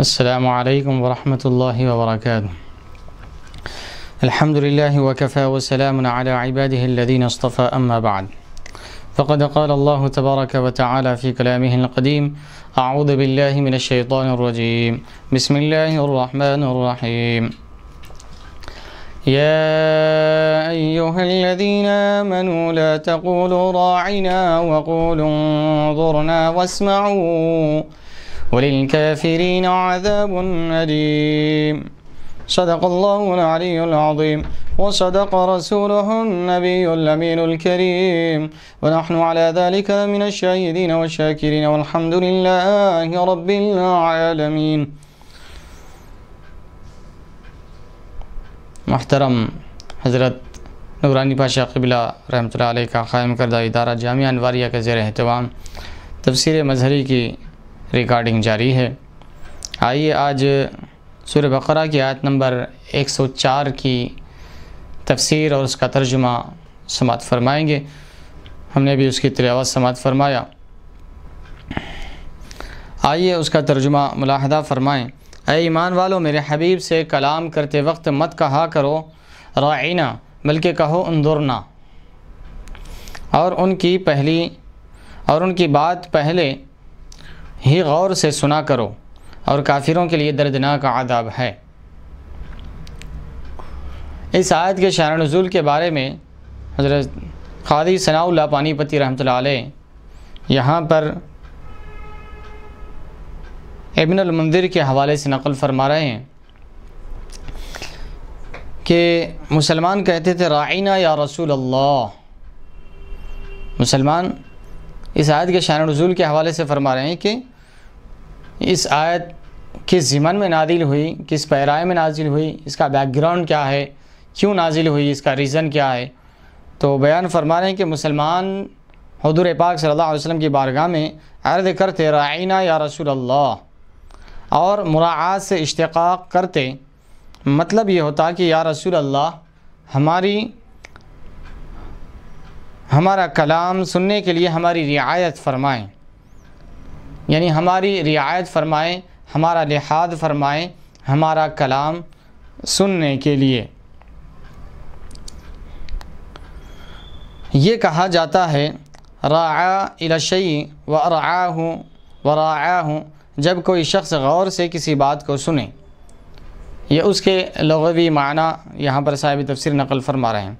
السلام عليكم ورحمة الله وبركاته الحمد لله وكفى وسلام على عباده الذين اصطفى أما بعد فقد قال الله تبارك وتعالى في كلامه القديم أعوذ بالله من الشيطان الرجيم بسم الله الرحمن الرحيم يا أيها الذين آمنوا لا تقولوا راعنا وقولوا انظرنا واسمعوا وللكافرين عذاب أليم صدق الله العلي العظيم وصدق رسوله النبي الأمين الكريم ونحن على ذلك من الشاهدين والشاكرين والحمد لله رب العالمين محترم حضرت نورانی پاشا قبلہ رحمت اللہ علیہ کا قائم کردہ ادارہ جامعہ انواریہ کے زیر احتوام تفسیر مظہری کی recording जारी है आइए आज सूर्य बकरा की आयत नंबर 104 की तफसीर और उसका तर्जुमा समात फरमाएंगे हमने भी उसकी तिलावत समात फरमाया आइए उसका तर्जुमा मुलाहदा फरमाएं अ ईमान वालों मेरे हबीब से कलाम करते वक्त मत कहा करो रायना बल्कि कहो अंदुरना और उनकी पहली और उनकी बात पहले ही गौर से सुना करो और काफिरों के लिए दर्दनाक आदाब है इस आयत के शान के बारे में हजरत खादी सनाउल्ला पानीपति रहमत यहाँ पर इबन मंदिर के हवाले से नकल फरमा रहे हैं कि मुसलमान कहते थे राइना या रसूल अल्लाह मुसलमान इस आयत के शान रजूल के हवाले से फरमा रहे हैं कि इस आयत किस ज़िमन में नाजिल हुई किस पैराए में नाजिल हुई इसका बैकग्राउंड क्या है क्यों नाजिल हुई इसका रीज़न क्या है तो बयान फरमा रहे हैं कि मुसलमान हदूर पाक सल्ला वसलम की बारगाह में अर्द करते रायना या रसूल अल्लाह और मुराद से इश्तक करते मतलब ये होता कि या रसूल अल्लाह हमारी हमारा कलाम सुनने के लिए हमारी रियायत फरमाएँ यानी हमारी रियायत फरमाएँ हमारा लिहाज फरमाएँ हमारा कलाम सुनने के लिए ये कहा जाता है रा इलाशई व रा हूँ व रा हूँ जब कोई शख्स गौर से किसी बात को सुने ये उसके लगवी माना यहाँ पर साहिब तफसर नकल फरमा रहे हैं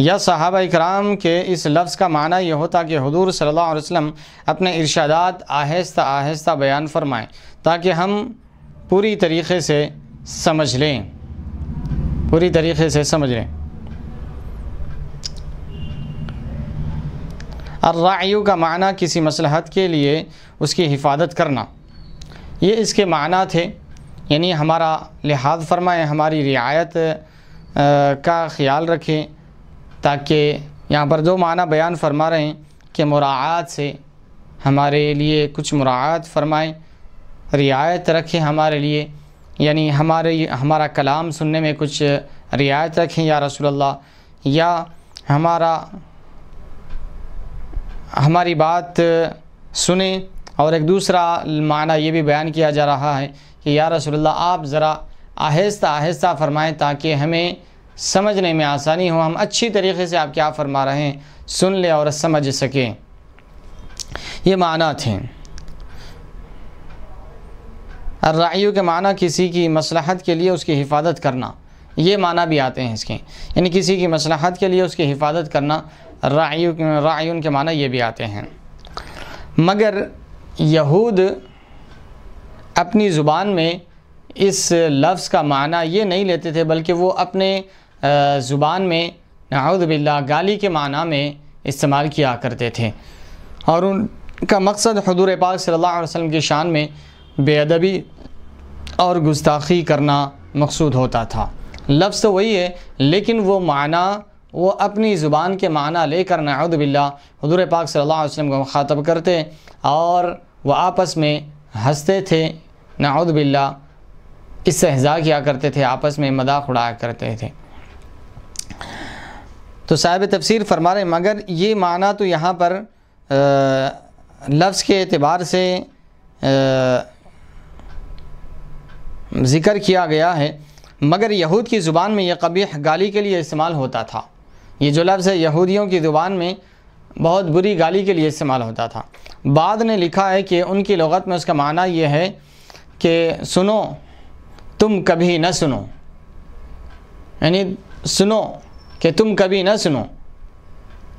या साहब कराम के इस लफ्ज़ का माना यह होता कि हजूर सल्ला वसम अपने इर्शादात आहिस्ता आहिस्ता बयान फरमाएँ ताकि हम पूरी तरीके से समझ लें पूरी तरीके से समझ लें अर्रायु का माना किसी मसलहत के लिए उसकी हिफाजत करना ये इसके माना थे यानी हमारा लिहाज फरमाएँ हमारी रियायत आ, का ख्याल रखें ताकि यहाँ पर दो माना बयान फरमा रहे हैं कि मुरात से हमारे लिए कुछ मुरात फरमाएँ रियायत रखें हमारे लिए यानी हमारे हमारा कलाम सुनने में कुछ रियायत रखें या रसोल्ला या हमारा हमारी बात सुने और एक दूसरा माना ये भी बयान किया जा रहा है कि या रसोल्ला आप ज़रा आहिस्ता आहिस्ता फ़रमाएँ ताकि हमें समझने में आसानी हो हम अच्छी तरीके से आप क्या फरमा रहे हैं सुन ले और समझ सकें ये माना थे रायु के माना किसी की मसलाहत के लिए उसकी हिफाजत करना ये माना भी आते हैं इसके यानी किसी की मसलाहत के लिए उसकी हिफाजत करना रायु रायुन के माना ये भी आते हैं मगर यहूद अपनी ज़ुबान में इस लफ्ज़ का माना ये नहीं लेते थे बल्कि वो अपने ज़ुबान में नाउदबिल्ला गाली के माना में इस्तेमाल किया करते थे और उनका मकसद हदूर पाक सल्ला वसम की शान में बेअदबी और गुस्ताखी करना मकसूद होता था लफ्ज़ तो वही है लेकिन वो माना वो अपनी ज़ुबान के माना लेकर नाउदबिल्ला हदूर पाक सल्ला वसम को मुखातब करते और वह आपस में हंसते थे नाउदबिल्ला इससे हज़ा किया करते थे आपस में मदाक उड़ाया करते थे तो साहब तफसर फरमा रहे मगर ये माना तो यहाँ पर लफ्ज़ के अतबार से ज़िक्र किया गया है मगर यहूद की ज़ुबान में यह कबीह गाली के लिए इस्तेमाल होता था ये जो लफ्ज़ है यहूदियों की ज़ुबान में बहुत बुरी गाली के लिए इस्तेमाल होता था बाद ने लिखा है कि उनकी लगत में उसका माना यह है कि सुनो तुम कभी न सुनो यानी सुनो कि तुम कभी न सुनो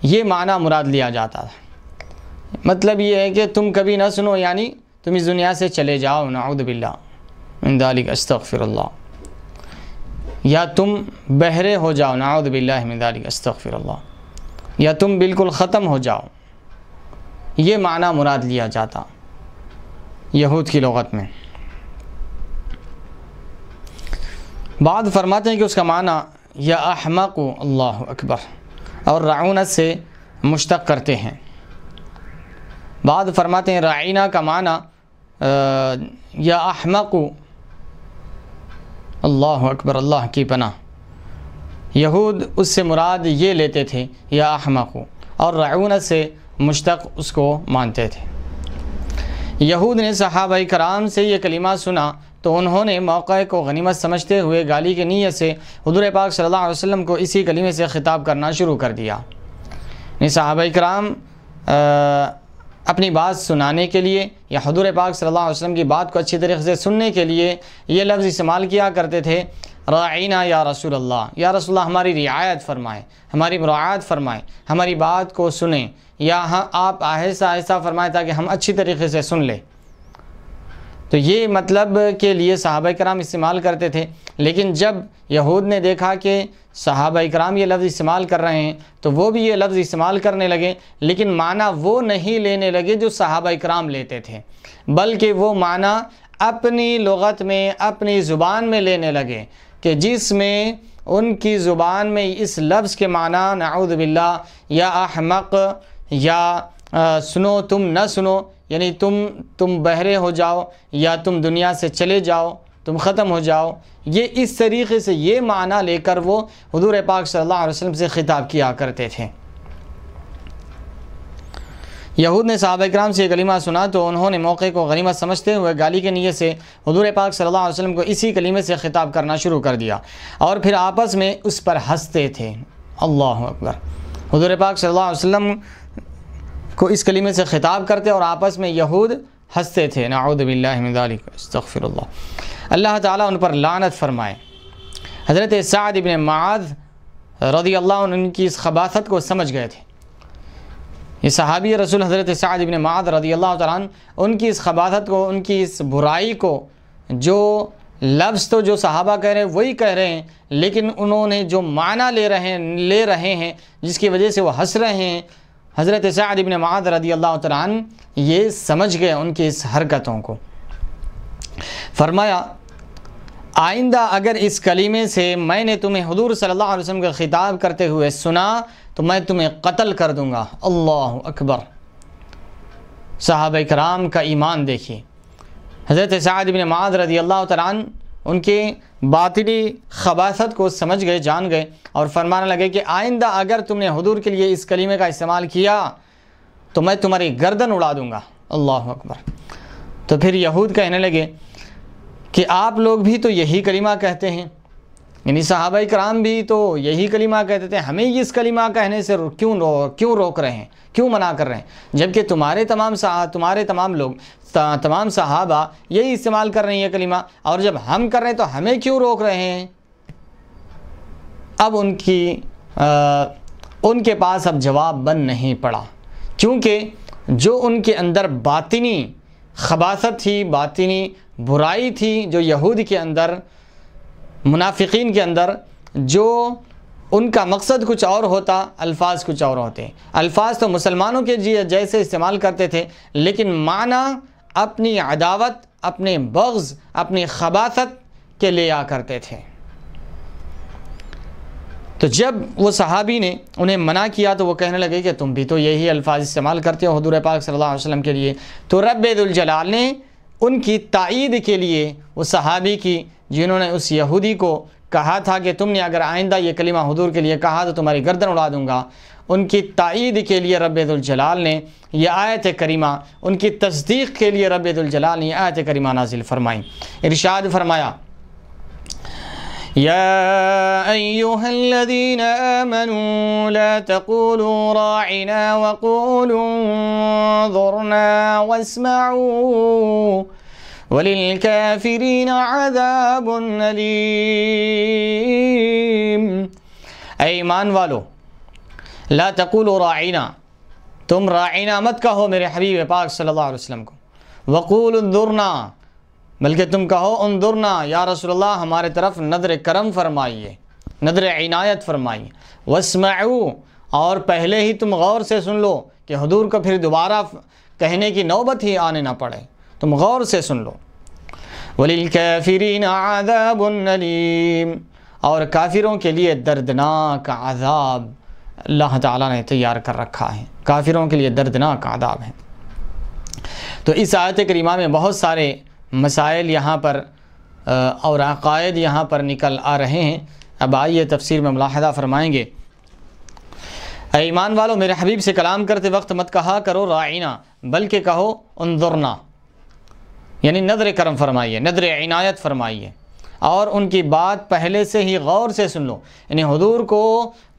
ये माना मुराद लिया जाता था मतलब ये है कि तुम कभी न सुनो यानी तुम इस दुनिया से चले जाओ नाउदबिल्ला मिंदालिक अस्तफ़िरल्ला या तुम बहरे हो जाओ नाउदबिल्ला मिंदालिक या तुम बिल्कुल ख़त्म हो जाओ ये माना मुराद लिया जाता यहूद की लगत में बाद फरमाते हैं कि उसका माना या को अल्लाह अकबर और राउना से मुश्तक करते हैं बाद फरमाते हैं राइना का माना या को अल्लाह अकबर अल्लाह की पना यहूद उससे मुराद ये लेते थे या को और राउनत से मुश्तक उसको मानते थे यहूद ने सहाब कराम से ये कलिमा सुना तो उन्होंने मौक़े को गनीमत समझते हुए गाली की नीयत से हजूर पाक सल्लल्लाहु अलैहि वसल्लम को इसी कलीमे से ख़िताब करना शुरू कर दिया साहब कराम अपनी बात सुनाने के लिए या हजूर पाक सल्लल्लाहु अलैहि वसल्लम की बात को अच्छी तरीके से सुनने के लिए ये लफ्ज़ इस्तेमाल किया करते थे रीना या रसूल अल्लाह या रसूल हमारी रियायत फरमाएँ हमारी मुरायत फरमाएँ हमारी बात को सुने या हाँ आप आहिस्ता आहिस्ता फरमाएँ ताकि हम अच्छी तरीके से सुन लें तो ये मतलब के लिए साहब कराम इस्तेमाल करते थे लेकिन जब यहूद ने देखा कि साहब कराम ये लफ्ज़ इस्तेमाल कर रहे हैं तो वो भी ये लफ्ज़ इस्तेमाल करने लगे लेकिन माना वो नहीं लेने लगे जो साहब कराम लेते थे बल्कि वो माना अपनी लगत में अपनी ज़ुबान में लेने लगे कि जिसमें उनकी ज़ुबान में इस लफ्ज़ के माना नाउदबिल्ला या अहमक या आ, सुनो तुम न सुनो यानी तुम तुम बहरे हो जाओ या तुम दुनिया से चले जाओ तुम ख़त्म हो जाओ ये इस तरीके से ये माना लेकर वो हजूर पाक सल्लल्लाहु अलैहि वसल्लम से ख़िताब किया करते थे यहूद ने साहब कराम से कलीमा सुना तो उन्होंने मौके को गलीमत समझते हुए गाली के नीयत से हजूर पाक सल्लल्लाहु अलैहि वसल्लम को इसी कलीमे से ख़िताब करना शुरू कर दिया और फिर आपस में उस पर हंसते थे अल्लाह अकबर हजूर पाक सल्लल्लाहु अलैहि वसल्लम को इस कलीमे से ख़िताब करते और आपस में यहूद हंसते थे नाउदबिल्लाफ़िर अल्लाह ताला उन पर लानत फरमाए हज़रत साद इबन माद रदी अल्लाह उनकी इस खबासत को समझ गए थे ये सहाबी रसूल हज़रत साद इबन माद रदी अल्लाह तान उनकी इस खबासत को उनकी इस बुराई को जो लफ्ज़ तो जो सहाबा कह रहे हैं वही कह रहे हैं लेकिन उन्होंने जो माना ले रहे हैं ले रहे हैं जिसकी वजह से वो हंस रहे हैं हज़रत सदबिन माद रदी अल्लाह तन ये समझ गए उनकी इस हरकतों को फरमाया आइंदा अगर इस कलीमे से मैंने तुम्हें हजूर सल्ला वसम का ख़िताब करते हुए सुना तो मैं तुम्हें कत्ल कर दूँगा अल्लाह अकबर साहब कराम का ईमान देखिए हज़रत सदबिन माद रदी अल्लाह तन उनकी बातिली खबासत को समझ गए जान गए और फरमाने लगे कि आइंदा अगर तुमने हदूर के लिए इस कलीमे का इस्तेमाल किया तो मैं तुम्हारी गर्दन उड़ा दूँगा अल्लाह अकबर तो फिर यहूद कहने लगे कि आप लोग भी तो यही कलीमा कहते हैं यानी साहबा कराम भी तो यही कलीमा कहते थे हमें इस कलीमा कहने से क्यों रो क्यों रोक रहे हैं क्यों मना कर रहे हैं जबकि तुम्हारे तमाम तुम्हारे तमाम लोग तमाम सहाबा यही इस्तेमाल कर रही है कलिमा और जब हम कर रहे हैं तो हमें क्यों रोक रहे हैं अब उनकी आ, उनके पास अब जवाब बन नहीं पड़ा क्योंकि जो उनके अंदर बातिनी खबासत थी बातिनी बुराई थी जो यहूद के अंदर मुनाफिकीन के अंदर जो उनका मकसद कुछ और होता अल्फाज कुछ और होते अल्फाज तो मुसलमानों के जी जैसे इस्तेमाल करते थे लेकिन माना अपनी अदावत अपने बग्ज़ अपनी खबासत के ले आ करते थे तो जब वो सहाबी ने उन्हें मना किया तो वो कहने लगे कि तुम भी तो यही अल्फाज इस्तेमाल करते हो हदूर पाक सल्लल्लाहु अलैहि वसल्लम के लिए तो जलाल ने उनकी तइद के लिए वो सहाबी की जिन्होंने उस यहूदी को कहा था कि तुमने अगर आइंदा ये कलिमा हदूर के लिए कहा तो तुम्हारी गर्दन उड़ा दूँगा उनकी तायद के लिए रबाल ने यह आयत करीमा उनकी तस्दीक के लिए نے یہ آیت کریمہ نازل फरमाई ارشاد فرمایا يا أيها الذين آمنوا لا تقولوا راعنا وقولوا انظرنا واسمعوا وللكافرين عذاب أليم أي إيمان والو ला तकुल राइना तुम राइना मत कहो मेरे हबीब पाक सल्लल्लाहु अलैहि वसल्लम को वक़ूल दुरना बल्कि तुम कहो उन दुरना या रसोल्ला हमारे तरफ नदर करम फरमाइए नदर इनायत फरमाइए वसमाऊ और पहले ही तुम गौर से सुन लो कि हदूर को फिर दोबारा कहने की नौबत ही आने ना पड़े तुम गौर से सुन लो वलिलकाफिरीन आदाबुन नलीम और काफिरों के लिए दर्दनाक आज़ाब अल्लाह ताला ने तैयार कर रखा है काफिरों के लिए दर्दनाक आदाब है तो इस आयत करीमा में बहुत सारे मसाइल यहाँ पर और अकायद यहाँ पर निकल आ रहे हैं अब आइए तफसीर में मुलाहदा फरमाएँगे ईमान वालों मेरे हबीब से कलाम करते वक्त मत कहा करो रायना बल्कि कहो उन्दुरना यानी नदर करम फरमाइए नदर इनायत फरमाइए और उनकी बात पहले से ही गौर से सुन लो यानी हजूर को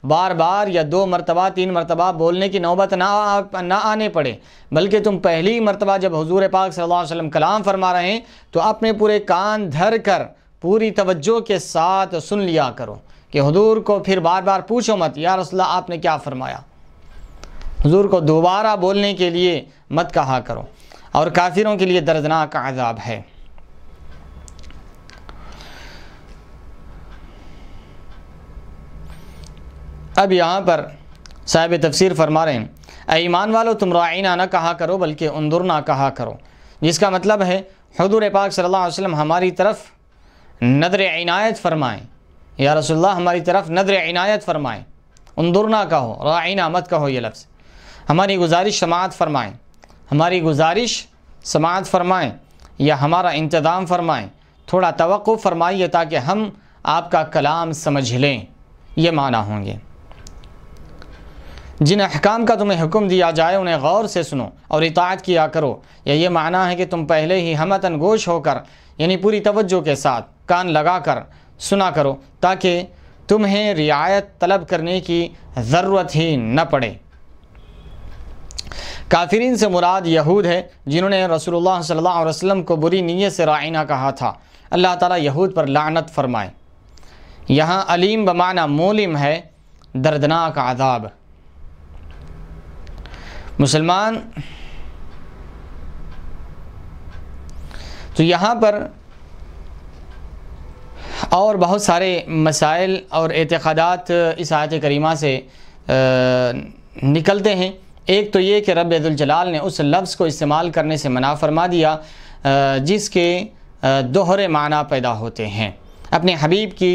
बार बार या दो मरतबा तीन मरतबा बोलने की नौबत ना आ, ना आने पड़े बल्कि तुम पहली मरतबा जब हजूर पाक सल्लल्लाहु अलैहि वसल्लम कलाम फरमा रहे हैं तो अपने पूरे कान धर कर पूरी तवज्जो के साथ सुन लिया करो कि हजूर को फिर बार बार पूछो मत या रसल्ला आपने क्या फ़रमाया हजूर को दोबारा बोलने के लिए मत कहा करो और काफिरों के लिए दर्दनाक आज़ाब है अब यहाँ पर साहिब तफसीर फरमा रहे हैं ईमान वालों तुम राइना ना कहा करो बल्कि उंदुर ना कहा करो जिसका मतलब है हदूर पाक सल्लल्लाहु अलैहि वसल्लम हमारी तरफ नदर इनायत फ़रमाएँ या रसोल्ला हमारी तरफ नदर इनायत फ़रमाएँ उंदुर ना कहो राइना मत कहो ये लफ्ज़ हमारी गुजारिश समात फ़रमाएँ हमारी गुजारिश समात फ़रमाएँ या हमारा इंतज़ाम फ़रमाएँ थोड़ा तो फ़रमाइए ताकि हम आपका कलाम समझ लें ये माना होंगे जिन अहकाम का तुम्हें हुक्म दिया जाए उन्हें गौर से सुनो और इतात किया करो या ये माना है कि तुम पहले ही हमतन गोश होकर यानी पूरी तवज्जो के साथ कान लगा कर सुना करो ताकि तुम्हें रियायत तलब करने की ज़रूरत ही न पड़े काफिरीन से मुराद यहूद है जिन्होंने रसूलुल्लाह सल्लल्लाहु अलैहि वसल्लम को बुरी नीयत से राइना कहा था अल्लाह ताला यहूद पर लानत फरमाए यहाँ अलीम बमाना मोलिम है दर्दनाक आदाब मुसलमान तो यहाँ पर और बहुत सारे मसाइल और एतक़ादात इस आयत करीमा से निकलते हैं एक तो ये कि रब जलाल ने उस लफ्ज़ को इस्तेमाल करने से मना फरमा दिया जिसके दोहरे माना पैदा होते हैं अपने हबीब की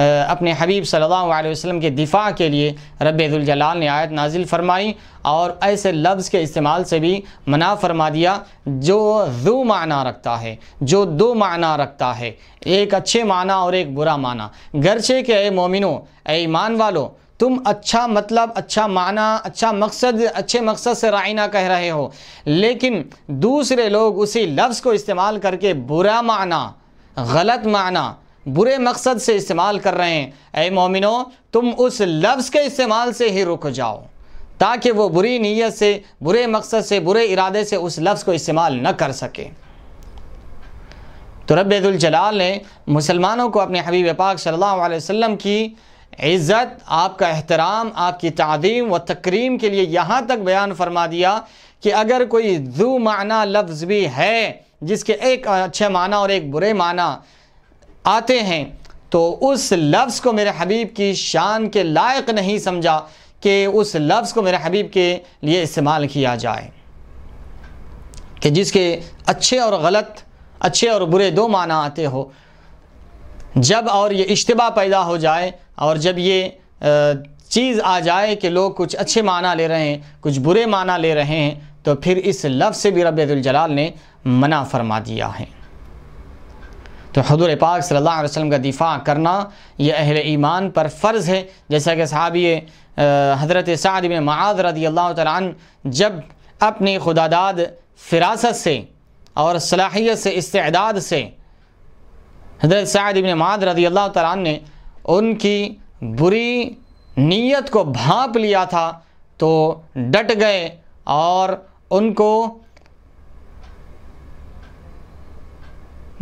अपने हबीब सल्लल्लाहु अलैहि वसल्लम के दिफा के लिए रबाल ने आयत नाजिल फरमाई और ऐसे लफ्ज़ के इस्तेमाल से भी मना फरमा दिया जो दो माना रखता है जो दो माना रखता है एक अच्छे माना और एक बुरा माना गरचे के ए मोमिनो ए ईमान वालों तुम अच्छा मतलब अच्छा माना अच्छा मकसद अच्छे मकसद से रायना कह रहे हो लेकिन दूसरे लोग उसी लफ्ज़ को इस्तेमाल करके बुरा माना गलत माना बुरे मकसद से इस्तेमाल कर रहे हैं ऐ मोमिनो तुम उस लफ्ज़ के इस्तेमाल से ही रुक जाओ ताकि वो बुरी नीयत से बुरे मकसद से बुरे इरादे से उस लफ्ज़ को इस्तेमाल न कर सके तो रबाल ने मुसलमानों को अपने हबीब पाक सल्लल्लाहु अलैहि वसल्लम की इज़्ज़त आपका एहतराम आपकी तदीम व तकरीम के लिए यहाँ तक बयान फरमा दिया कि अगर कोई दो माना लफ्ज़ भी है जिसके एक अच्छे माना और एक बुरे माना आते हैं तो उस लफ्ज़ को मेरे हबीब की शान के लायक नहीं समझा कि उस लफ्ज़ को मेरे हबीब के लिए इस्तेमाल किया जाए कि जिसके अच्छे और गलत अच्छे और बुरे दो माना आते हो जब और ये इश्तबा पैदा हो जाए और जब ये चीज़ आ जाए कि लोग कुछ अच्छे माना ले रहे हैं कुछ बुरे माना ले रहे हैं तो फिर इस लफ्ज़ से भी रबाल ने मना फरमा दिया है तो हजूर पाक सल्ला वसम का दिफा करना यह अहल ईमान पर फ़र्ज़ है जैसा कि सहाबी हज़रत साद बिन माद रदी अल्लाह तन जब अपनी खुदादाद फ़िरासत से और सलाहियत से इस्तेदाद से हज़रत साद इबन माद रदी अल्लाह तन ने उनकी बुरी नीयत को भाँप लिया था तो डट गए और उनको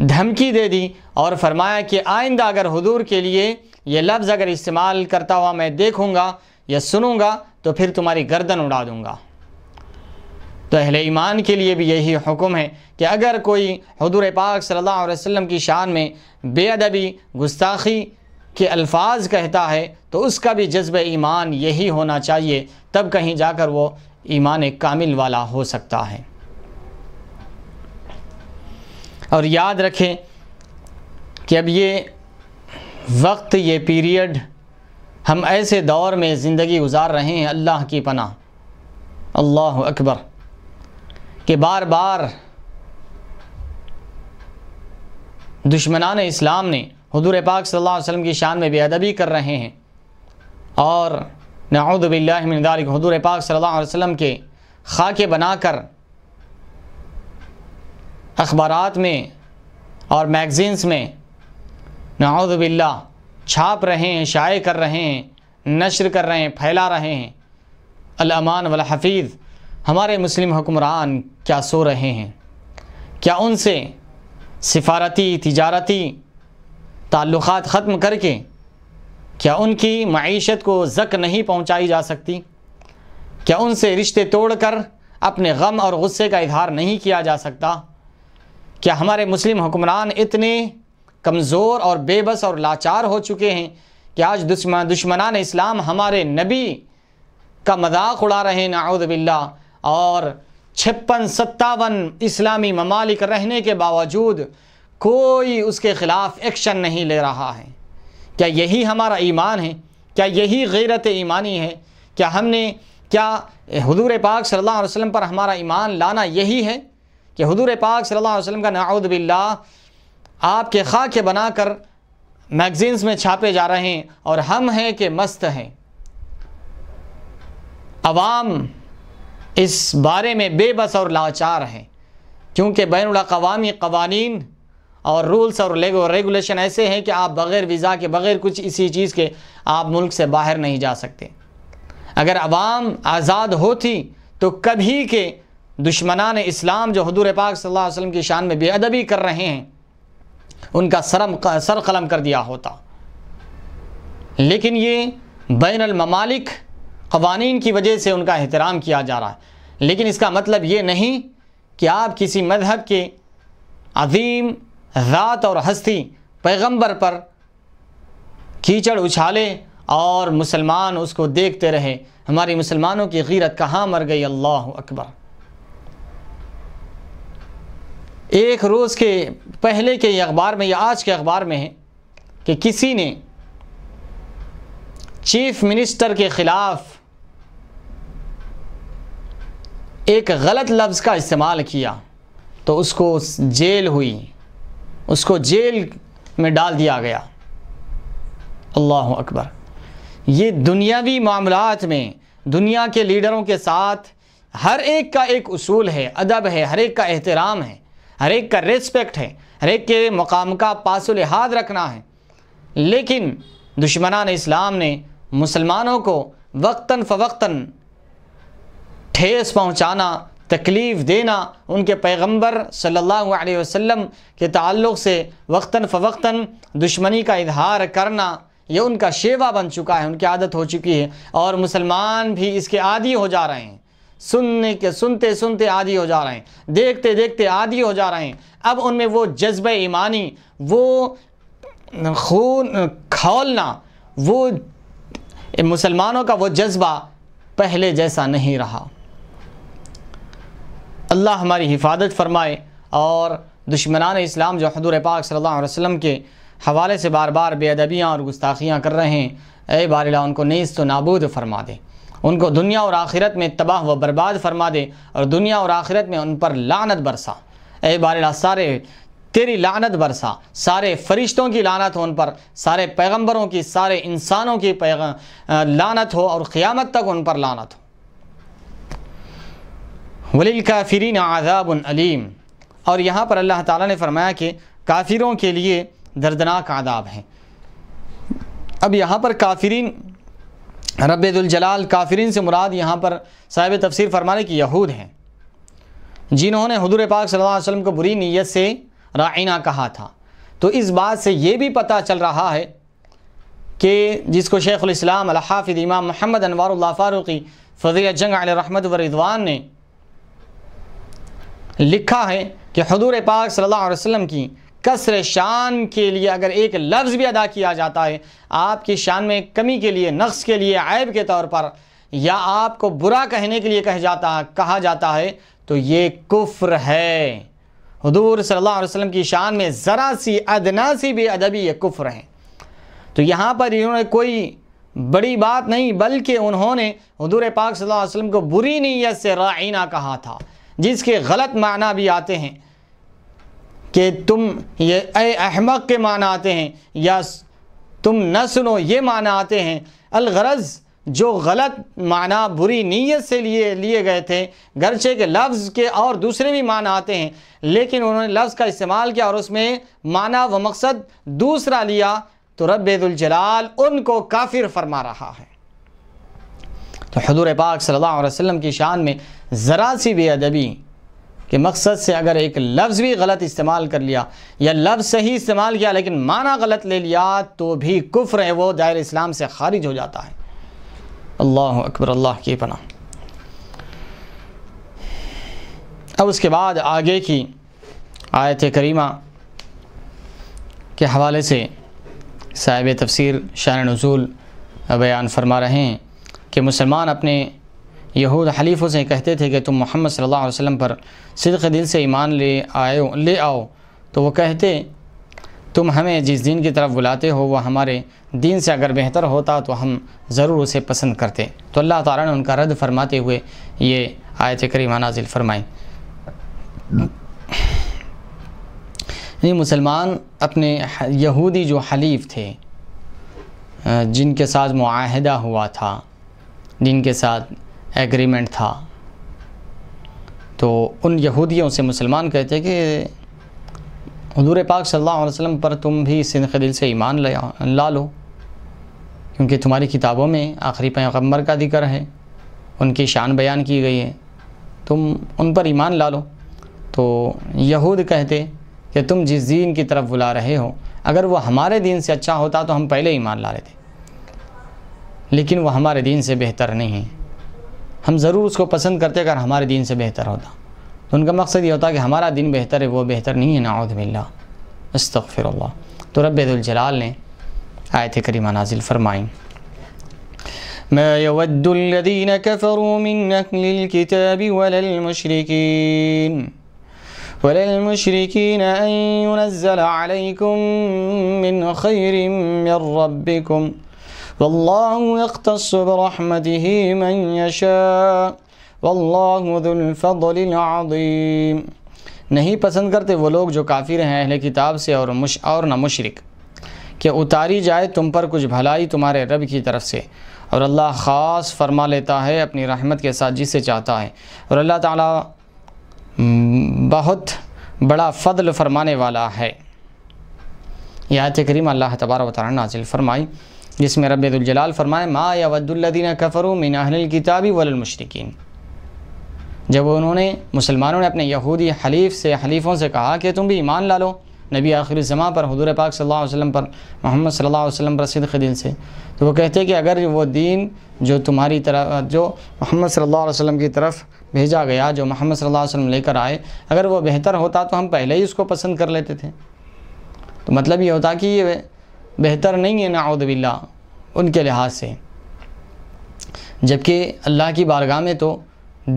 धमकी दे दी और फरमाया कि आइंदा अगर हजूर के लिए ये लफ्ज़ अगर इस्तेमाल करता हुआ मैं देखूँगा या सुनूँगा तो फिर तुम्हारी गर्दन उड़ा दूँगा तो अहल ईमान के लिए भी यही हुक्म है कि अगर कोई हजूर पाक सल्लल्लाहु अलैहि वसल्लम की शान में बेअदबी गुस्ताखी के अल्फाज कहता है तो उसका भी जज्ब ईमान यही होना चाहिए तब कहीं जाकर वो ईमान कामिल वाला हो सकता है और याद रखें कि अब ये वक्त ये पीरियड हम ऐसे दौर में ज़िंदगी गुजार रहे हैं अल्लाह की पनाह अल्लाह अकबर के बार बार दुश्मनान इस्लाम ने हजूर पाक सल्लल्लाहु अलैहि वसल्लम की शान में बेअदबी कर रहे हैं और नाउदबिल्लादारक हजूर पाक सल्लल्लाहु अलैहि वसल्लम के खाके बनाकर अखबार में और मैगज़ीन्स में नाउदबिल्ला छाप रहे हैं शाये कर रहे हैं नशर कर रहे हैं फैला रहे हैं वाल हफीज़ हमारे मुस्लिम हुक्मरान क्या सो रहे हैं क्या उनसे सिफारती तजारती ताल्लुक़ ख़त्म करके क्या उनकी मीशत को जक नहीं पहुँचाई जा सकती क्या उनसे रिश्ते तोड़कर अपने गम और गुस्से का इजहार नहीं किया जा सकता क्या हमारे मुस्लिम हुक्मरान इतने कमज़ोर और बेबस और लाचार हो चुके हैं कि आज दुश्मन दुश्मनान इस्लाम हमारे नबी का मजाक उड़ा रहे हैं नाउदबिल्ला और छप्पन सत्तावन इस्लामी ममालिक रहने के बावजूद कोई उसके ख़िलाफ़ एक्शन नहीं ले रहा है क्या यही हमारा ईमान है क्या यही गैरत ईमानी है क्या हमने क्या हजूर पाक सल्लल्लाहु अलैहि वसल्लम पर हमारा ईमान लाना यही है कि हजूर पाक सल्लल्लाहु अलैहि वसल्लम का बिल्ला आपके खाके बनाकर मैगजीन्स में छापे जा रहे हैं और हम हैं कि मस्त हैं अवाम इस बारे में बेबस और लाचार हैं क्योंकि बैन अवी कवानीन और रूल्स और रेगुलेशन ऐसे हैं कि आप बग़ैर वीज़ा के बग़ैर कुछ इसी चीज़ के आप मुल्क से बाहर नहीं जा सकते अगर आवाम आज़ाद होती तो कभी के दुश्मनान इस्लाम जो हदूर पाक सल्लल्लाहु अलैहि वसल्लम की शान में बेअदबी कर रहे हैं उनका सरम सर कलम कर दिया होता लेकिन ये बैन ममालिक कवानीन की वजह से उनका एहतराम किया जा रहा है लेकिन इसका मतलब ये नहीं कि आप किसी मजहब के अजीम रात और हस्ती पैगंबर पर कीचड़ उछाले और मुसलमान उसको देखते रहे हमारी मुसलमानों की गीरत कहाँ मर गई अल्लाह अकबर एक रोज़ के पहले के अखबार में या आज के अखबार में है कि किसी ने चीफ मिनिस्टर के ख़िलाफ़ एक गलत लफ्ज़ का इस्तेमाल किया तो उसको जेल हुई उसको जेल में डाल दिया गया अल्लाह अकबर ये दुनियावी मामलात में दुनिया के लीडरों के साथ हर एक का एक उसूल है अदब है हर एक का एहतराम है हर एक का रेस्पेक्ट है हर एक के मकाम का पास लिहाज रखना है लेकिन दुश्मनान इस्लाम ने मुसलमानों को वक्ता फ़वक्ता ठेस पहुँचाना तकलीफ़ देना उनके पैगम्बर सल्लल्लाहु अलैहि वसल्लम के ताल्लुक़ से वक्ता फ़वक्ता दुश्मनी का इजहार करना ये उनका शेवा बन चुका है उनकी आदत हो चुकी है और मुसलमान भी इसके आदि हो जा रहे हैं सुनने के सुनते सुनते आदि हो जा रहे हैं देखते देखते आदि हो जा रहे हैं अब उनमें वो जज्ब ईमानी वो खून खौलना वो मुसलमानों का वो जज्बा पहले जैसा नहीं रहा अल्लाह हमारी हिफाजत फरमाए और दुश्मनान इस्लाम जो हदूर पाक सल्लल्लाहु अलैहि वसल्लम के हवाले से बार बार बेअदबियाँ और गुस्ताखियाँ कर रहे हैं ए बारिला उनको नीस तो नाबूद फरमा दे उनको दुनिया और आखिरत में तबाह व बर्बाद फरमा दे और दुनिया और आखिरत में उन पर लानत बरसा ए बार सारे तेरी लानत बरसा सारे फरिश्तों की लानत हो उन पर सारे पैगंबरों की सारे इंसानों की लानत हो और क़ियामत तक उन पर लानत हो वलील काफिरीन आज़ाब अलीम और यहाँ पर अल्लाह ताला ने फरमाया कि काफिरों के लिए दर्दनाक आदाब हैं अब यहाँ पर काफिरीन रबाल काफरीन से मुराद यहाँ पर साहिब तफसीर फरमाने की यहूद हैं जिन्होंने हजूर पाक सल्ला वसम वसल्लम को बुरी नीयत से रायना कहा था तो इस बात से ये भी पता चल रहा है कि जिसको शेख़ुलस्लाम हाफिद इमाम महमद अनवर फ़ारूक़ी फ़ज़ी जंग रहमत व ने लिखा है कि हजूर पाक सल्ला वसम की कसर शान के लिए अगर एक लफ्ज़ भी अदा किया जाता है आपकी शान में कमी के लिए नक्स के लिए ऐब के तौर पर या आपको बुरा कहने के लिए कह जाता कहा जाता है तो ये कुफ्र है हजूर सल्लल्लाहु अलैहि वसल्लम की शान में ज़रा सी अदना सी भी अदबी ये कुफ्र है तो यहाँ पर इन्होंने कोई बड़ी बात नहीं बल्कि उन्होंने हजूर पाक सल्लल्लाहु अलैहि वसल्लम को बुरी नीयत से राइना कहा था जिसके गलत माना भी आते हैं कि तुम ये ए अहमक के माना आते हैं या तुम न सुनो ये माना आते हैं अलगरज़ जो गलत माना बुरी नीयत से लिए लिए गए थे गरचे के लफ्ज़ के और दूसरे भी माना आते हैं लेकिन उन्होंने लफ्ज़ का इस्तेमाल किया और उसमें माना व मकसद दूसरा लिया तो रबाल उनको काफिर फरमा रहा है तो हजूर पाक सल्ला वसम की शान में ज़रा सी बेअदबी कि मकसद से अगर एक लफ्ज़ भी गलत इस्तेमाल कर लिया या लफ्ज़ सही इस्तेमाल किया लेकिन माना गलत ले लिया तो भी कुफ्र है वो दायर इस्लाम से खारिज हो जाता है अल्लाह अकबर अल्लाह की पना अब उसके बाद आगे की आयत करीमा के हवाले से साहिब तफसर शान नज़ुल बयान फरमा रहे हैं कि मुसलमान अपने यहूद हलीफ़ों से कहते थे कि तुम मोहम्मद सल्लल्लाहु अलैहि वसल्लम पर सिद्क़ दिल से ईमान ले आयो ले आओ तो वो कहते तुम हमें जिस दिन की तरफ बुलाते हो वह हमारे दिन से अगर बेहतर होता तो हम ज़रूर उसे पसंद करते तो अल्लाह ताला ने उनका रद्द फरमाते हुए ये आयत करीमा नाजिल फरमाई ये मुसलमान अपने यहूदी जो हलीफ थे जिनके साथ माहदा हुआ था जिनके साथ एग्रीमेंट था तो उन यहूदियों से मुसलमान कहते कि हजूर पाक सल्लल्लाहु अलैहि वसल्लम पर तुम भी के दिल से ईमान ला लो क्योंकि तुम्हारी किताबों में आखिरी पैगम्बर का जिक्र है उनकी शान बयान की गई है तुम उन पर ईमान ला लो तो यहूद कहते कि तुम जिस दीन की तरफ बुला रहे हो अगर वह हमारे दीन से अच्छा होता तो हम पहले ईमान ला रहे थे लेकिन वह हमारे दीन से बेहतर नहीं है हम ज़रूर उसको पसंद करते अगर हमारे दिन से बेहतर होता तो उनका मकसद ये होता कि हमारा दिन बेहतर है वो बेहतर नहीं है नाउदबिल्ला अस्तफ़िर तो रबाल ने आयत करीमा नाजिल फरमाई ما يود الذين كفروا من أهل الكتاب ولا المشركين ولا المشركين أن ينزل عليكم من خير من ربكم والله يختص برحمته من यशा वल्लाम नहीं पसंद करते वो लोग जो काफिर हैं अहले किताब से और मुश और न मुशरक कि उतारी जाए तुम पर कुछ भलाई तुम्हारे रब की तरफ से और अल्लाह ख़ास फरमा लेता है अपनी रहमत के साथ जिसे चाहता है और अल्लाह ताला बहुत बड़ा फ़दल फरमाने वाला है यह तकरीम अल्लाह तबारा वाल नाजिल फरमाई जिसमें रबाल फरमाए मा या वद्दीन कफ़रू मिन किताबी वलमशरकिन जब उन्होंने मुसलमानों ने अपने यहूदी हलीफ से हलीफ़ों से कहा कि तुम भी ईमान ला लो नबी आखिर ज़मा पर हजूर पाक सल्लल्लाहु अलैहि वसल्लम पर मोहम्मद सल्लल्लाहु अलैहि वसल्लम पर सिद्ख दिल से तो वो कहते कि अगर वो दीन जो तुम्हारी तरफ जो मोहम्मद सल्लल्लाहु अलैहि वसल्लम की तरफ भेजा गया जो मोहम्मद सल्लल्लाहु अलैहि वसल्लम लेकर आए अगर वो बेहतर होता तो हम पहले ही उसको पसंद कर लेते थे तो मतलब ये होता कि ये बेहतर नहीं है नाउदबिल्ला उनके लिहाज से जबकि अल्लाह की बारगाह में तो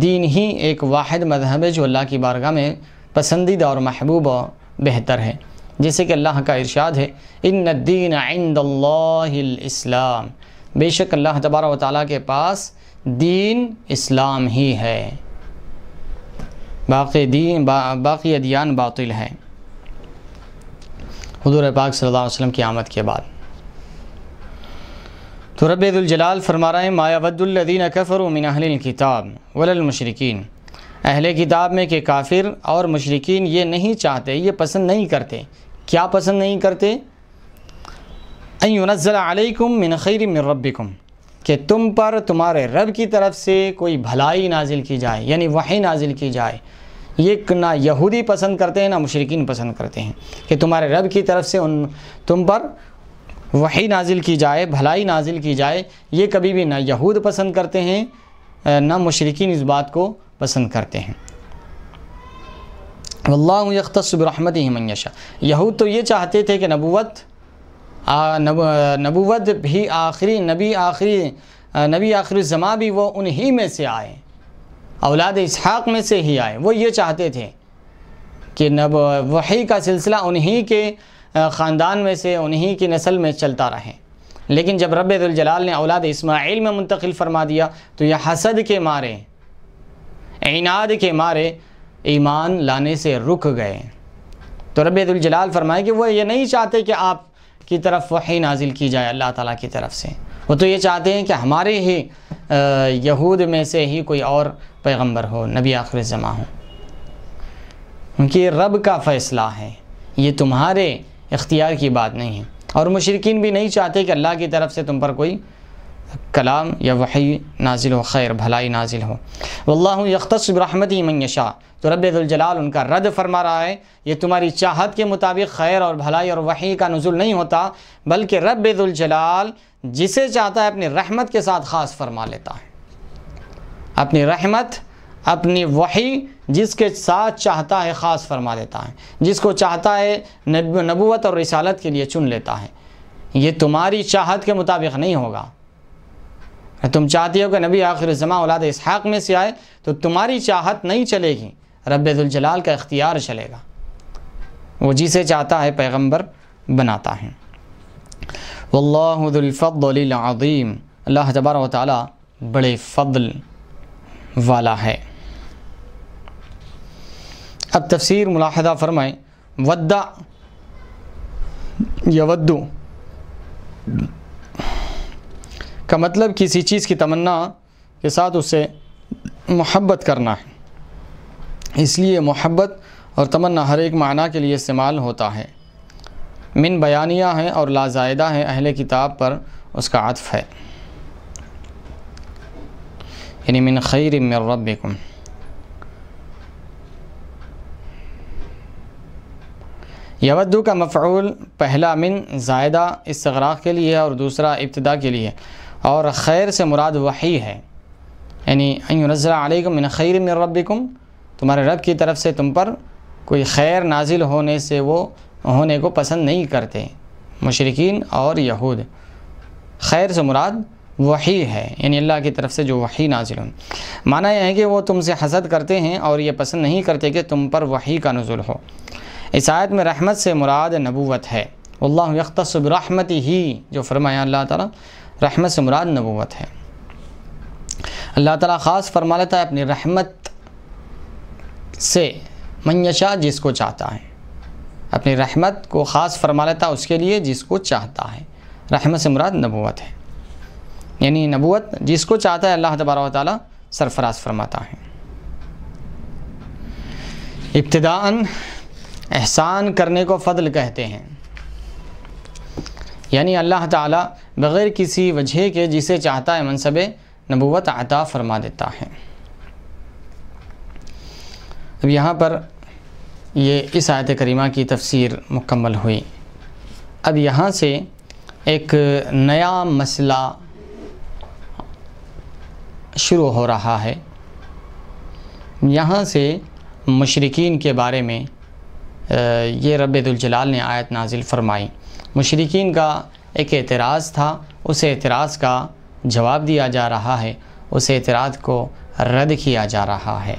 दीन ही एक वाद मजहब है जो अल्लाह की बारगाह में पसंदीदा और महबूब और बेहतर है जैसे कि अल्लाह का इरशाद है इन दीन इंदल्लाम बेशक अल्लाह तबारा व ताली के पास दीन इस्लाम ही है बाकी दीन बा, बाकी अदियान बातिल है हजूर पाक सल्लल्लाहु अलैहि वसल्लम की आमद के बाद तो रबाल फरमा रहे हैं कफ़र मिन किताब वलमशरकिन अहल किताब में के काफिर और मशरकिन ये नहीं चाहते ये पसंद नहीं करते क्या पसंद नहीं करते अनज़लकुम मिन खैर रबिकुम कि तुम पर तुम्हारे रब की तरफ से कोई भलाई नाजिल की जाए यानी वही नाजिल की जाए ये ना यहूदी पसंद करते हैं ना मुशरकिन पसंद करते हैं कि तुम्हारे रब की तरफ से उन तुम पर वही नाजिल की जाए भलाई नाजिल की जाए ये कभी भी ना यहूद पसंद करते हैं ना मुशरकिन इस बात को पसंद करते हैं वल्लाह ही मंगशा यहूद तो ये चाहते थे कि नबूत नबूत भी आखिरी नबी आखिरी नबी आखिर ज़मा भी वो उन्हीं में से आए औलाद इसहाक़ में से ही आए वो ये चाहते थे कि नब वही का सिलसिला उन्हीं के ख़ानदान में से उन्हीं की नस्ल में चलता रहे लेकिन जब रबाल ने औलाद इसमाइल में मुंतकिल फरमा दिया तो यह हसद के मारे इनाद के मारे ईमान लाने से रुक गए तो रबाल फरमाए कि वह ये नहीं चाहते कि आप की तरफ वही नाजिल की जाए अल्लाह ताली की तरफ से वो तो ये चाहते हैं कि हमारे ही यहूद में से ही कोई और पैगंबर हो नबी आखिर ज़मा हो ये रब का फ़ैसला है ये तुम्हारे इख्तियार की बात नहीं है और मशरकिन भी नहीं चाहते कि अल्लाह की तरफ से तुम पर कोई कलाम या वही नाजिल हो खैर भलाई नाजिल हो वल्लाह यख्तसबरहमदी मनशा तो रबाल उनका रद्द फरमा रहा है ये तुम्हारी चाहत के मुताबिक खैर और भलाई और वही का नज़ुल नहीं होता बल्कि रबाल जिसे चाहता है अपनी रहमत के साथ ख़ास फरमा लेता है अपनी रहमत अपनी वही जिसके साथ चाहता है ख़ास फरमा देता है जिसको चाहता है नबूत और रिसालत के लिए चुन लेता है ये तुम्हारी चाहत के मुताबिक नहीं होगा तुम चाहती हो कि नबी आखिर जमा औलाद इसहाक़ में से आए तो तुम्हारी चाहत नहीं चलेगी रबाल का इख्तियार चलेगा वो जिसे चाहता है पैगम्बर बनाता है वल्लाफ़लम अल्लाह तबार ताली बड़े फ़ल वाला है अब तफसर मुलाहदा फरमाए वद्दा या वद्दू का मतलब किसी चीज़ की तमन्ना के साथ उसे मोहब्बत करना है इसलिए मोहब्बत और तमन्ना हर एक माना के लिए इस्तेमाल होता है मिन बयानिया हैं और लाजायदा हैं अहल किताब पर उसका आतफ़ है यानी मिन खैर मिर रब्बिकुम यवद्दु का मफ़ूल पहला मिन जायदा इसराक़ के लिए है और दूसरा इब्तदा के लिए और खैर से मुराद वही है यानी नज़राकुम मिन खैर मिन रबिकुम तुम्हारे रब की तरफ से तुम पर कोई खैर नाजिल होने से वो होने को पसंद नहीं करते मशरकिन और यहूद खैर से मुराद वही है यानी अल्लाह की तरफ से जो वही नाजिल हो माना यह है कि वो तुमसे हसद करते हैं और ये पसंद नहीं करते कि तुम पर वही का नज़ुल हो इस आयत में रहमत से मुराद नबूवत है अल्लाह यख्तसब रहमत ही जो फरमाया अल्लाह ताला रहमत से मुराद नबूवत है अल्लाह ताला ख़ास फरमा लेता है अपनी रहमत से मंशा जिसको चाहता है अपनी रहमत को ख़ास फरमा लेता है उसके लिए जिसको चाहता है रहमत से मुराद नबूत है यानी नबूत जिसको चाहता है अल्लाह तबारा ताली सरफराज फरमाता है इब्तदा एहसान करने को फ़दल कहते हैं यानी अल्लाह ताला बग़ैर किसी वजह के जिसे चाहता है मनसब नबूत आता फरमा देता है अब यहाँ पर ये इस आयत करीमा की तफसीर मुकम्मल हुई अब यहाँ से एक नया मसला शुरू हो रहा है यहाँ से मशरकिन के बारे में ये रबुलजलाल ने आयत नाजिल फरमाई मशरकिन का एक एतराज़ था उस एतराज़ का जवाब दिया जा रहा है उस एतराज़ को रद्द किया जा रहा है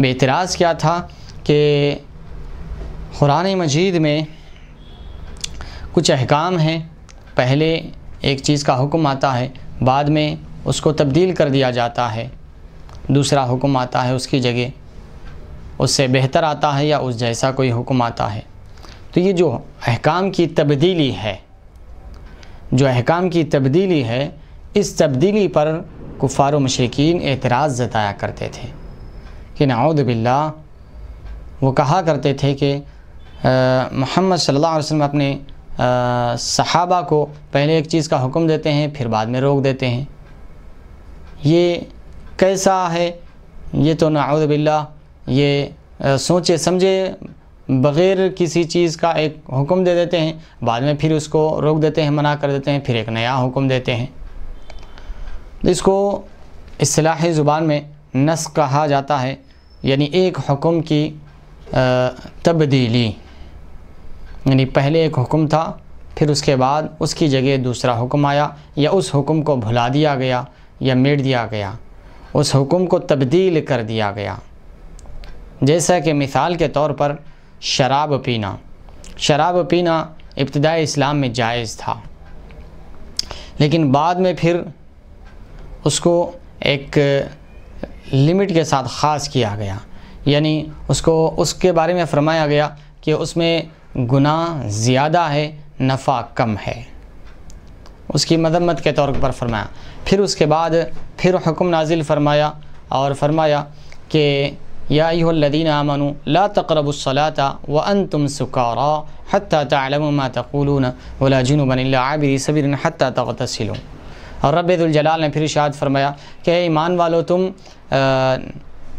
बेतराज़ क्या था कि कुरान मजीद में कुछ अहकाम हैं पहले एक चीज़ का हुक्म आता है बाद में उसको तब्दील कर दिया जाता है दूसरा हुक्म आता है उसकी जगह उससे बेहतर आता है या उस जैसा कोई हुक्म आता है तो ये जो अहकाम की तब्दीली है जो अहकाम की तब्दीली है इस तब्दीली पर कुफ़ार मशरकिन एतराज़ जताया करते थे कि बिल्ला वो कहा करते थे कि मोहम्मद सल्लल्लाहु अलैहि वसल्लम अपने आ, सहाबा को पहले एक चीज़ का हुक्म देते हैं फिर बाद में रोक देते हैं ये कैसा है ये तो बिल्ला ये सोचे समझे बग़ैर किसी चीज़ का एक हुक्म दे देते हैं बाद में फिर उसको रोक देते हैं मना कर देते हैं फिर एक नया हुक्म देते हैं तो इसको असलाही ज़ुबान में नस कहा जाता है यानी एक हुक्म की तब्दीली यानी पहले एक हुक्म था फिर उसके बाद उसकी जगह दूसरा हुक्म आया या उस हुक्म को भुला दिया गया या मेट दिया गया उस हुक्म को तब्दील कर दिया गया जैसा कि मिसाल के तौर पर शराब पीना शराब पीना इब्तदाई इस्लाम में जायज़ था लेकिन बाद में फिर उसको एक लिमिट के साथ ख़ास किया गया यानी उसको उसके बारे में फरमाया गया कि उसमें गुनाह ज़्यादा है नफ़ा कम है उसकी मदम्मत के तौर पर फरमाया फिर उसके बाद फिर हुक्म नाजिल फरमाया और फरमाया कि यादीन आमनु ला तकरबसलाता व अन तुम सुकारा हती तलम तकून वला और रबाल ने फिर शाद फरमाया कि ईमान वालो तुम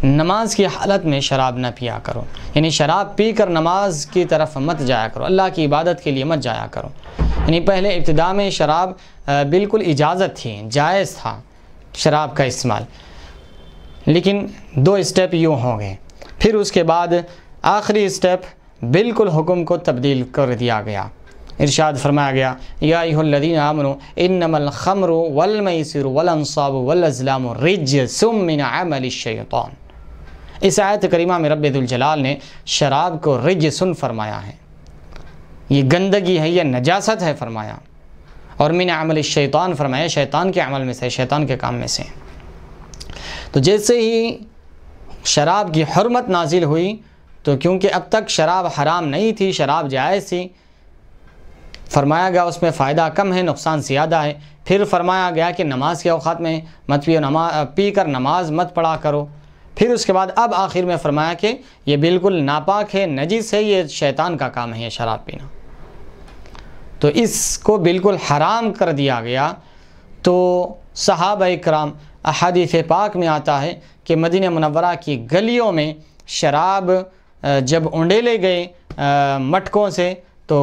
नमाज की हालत में शराब ना पिया करो यानी शराब पी कर नमाज की तरफ मत जाया करो अल्लाह की इबादत के लिए मत जाया करो यानी पहले इब्तदा में शराब बिल्कुल इजाज़त थी जायज़ था शराब का इस्तेमाल लेकिन दो स्टेप यूँ होंगे फिर उसके बाद आखिरी स्टेप बिल्कुल हुक्म को तब्दील कर दिया गया इरशाद फरमाया गया यादीन आमनो इन नमल खमर वलमसर वलसाब वलजलाम रिज सुमिन इस आयत करीमा में रबाल ने शराब को रिज सुन फरमाया है ये गंदगी है यह नजासत है फरमाया और मिन अमल शैतान फरमाया शैतान के अमल में से शैतान के काम में से तो जैसे ही शराब की हरमत नाजिल हुई तो क्योंकि अब तक शराब हराम नहीं थी शराब जायज़ थी फरमाया गया उसमें फ़ायदा कम है नुकसान ज़्यादा है फिर फरमाया गया कि नमाज के अवात में मत पियो नमा पी कर नमाज मत पढ़ा करो फिर उसके बाद अब आखिर में फरमाया कि ये बिल्कुल नापाक है नजीस है ये शैतान का काम है ये शराब पीना तो इसको बिल्कुल हराम कर दिया गया तो सहाब कराम अहादीफ़ पाक में आता है कि मदीन मनवरा की गलियों में शराब जब उंडेले गए मटकों से तो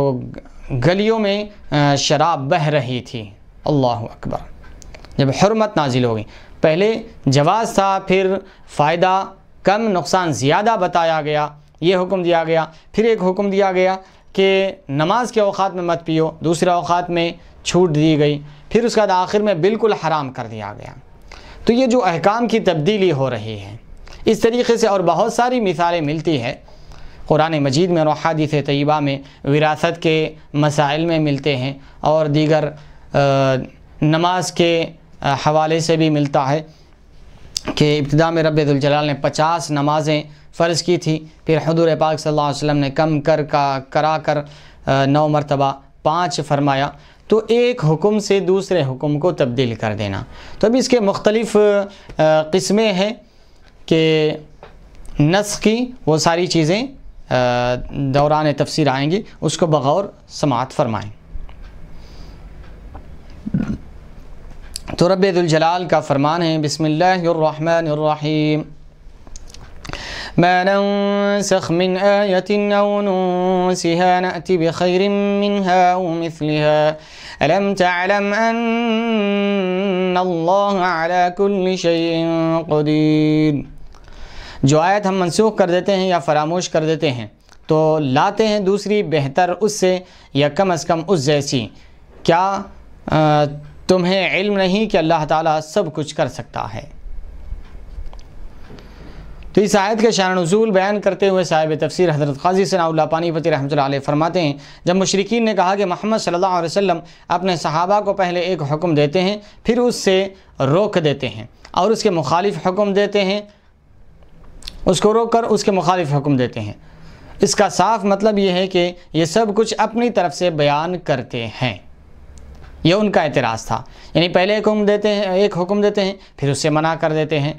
गलियों में शराब बह रही थी अल्लाह अकबर जब हरमत नाजिल हो गई पहले जवाज़ था फिर फ़ायदा कम नुकसान ज़्यादा बताया गया ये हुक्म दिया गया फिर एक हुक्म दिया गया कि नमाज के अवात में मत पियो दूसरे अवात में छूट दी गई फिर उसके बाद आखिर में बिल्कुल हराम कर दिया गया तो ये जो अहकाम की तब्दीली हो रही है इस तरीके से और बहुत सारी मिसालें मिलती है कुरान मजीद में और हदीस तयबा में विरासत के मसाइल में मिलते हैं और दीगर नमाज के हवाले से भी मिलता है कि इब्तदा में रबाल ने पचास नमाज़ें फ़र्ज़ की थी फिर हदूर पाक सल्लल्लाहु अलैहि वसल्लम ने कम कर का करा कर नौ मरतबा पाँच फरमाया तो एक हुक्म से दूसरे हुक्म को तब्दील कर देना तो अब इसके मुख्तलिफ़ कस्में हैं कि नस की वो सारी चीज़ें दौरान तफसीर आएँगी उसको बगौर समात फरमाएँ तो रबाल का फरमान है बिसमीम ما ننسخ من آية أو ننسها نأتي بخير منها أو مثلها ألم تعلم أن الله على كل شيء قدير जो आयत हम मनसूख कर देते हैं या फरामोश कर देते हैं तो लाते हैं दूसरी बेहतर उससे या कम अज़ कम उस जैसी क्या आ, तुम्हें इल्म नहीं कि अल्लाह ताला सब कुछ कर सकता है तो इस आयत के शान उसूल बयान करते हुए साहिब तफसर हज़रत खाजी पानी पानीपति रहमत फरमाते हैं जब मशरकिन ने कहा कि महमद सल्ला वसम अपने सहाबा को पहले एक हुक्म देते हैं फिर उससे रोक देते हैं और उसके मुखालिफ हुक्म देते हैं उसको रोक कर उसके मुखालिफ हुक्म देते हैं इसका साफ मतलब ये है कि ये सब कुछ अपनी तरफ से बयान करते हैं यह उनका एतराज़ था यानी पहले एक हुक्म देते हैं एक हुक्म देते हैं फिर उससे मना कर देते हैं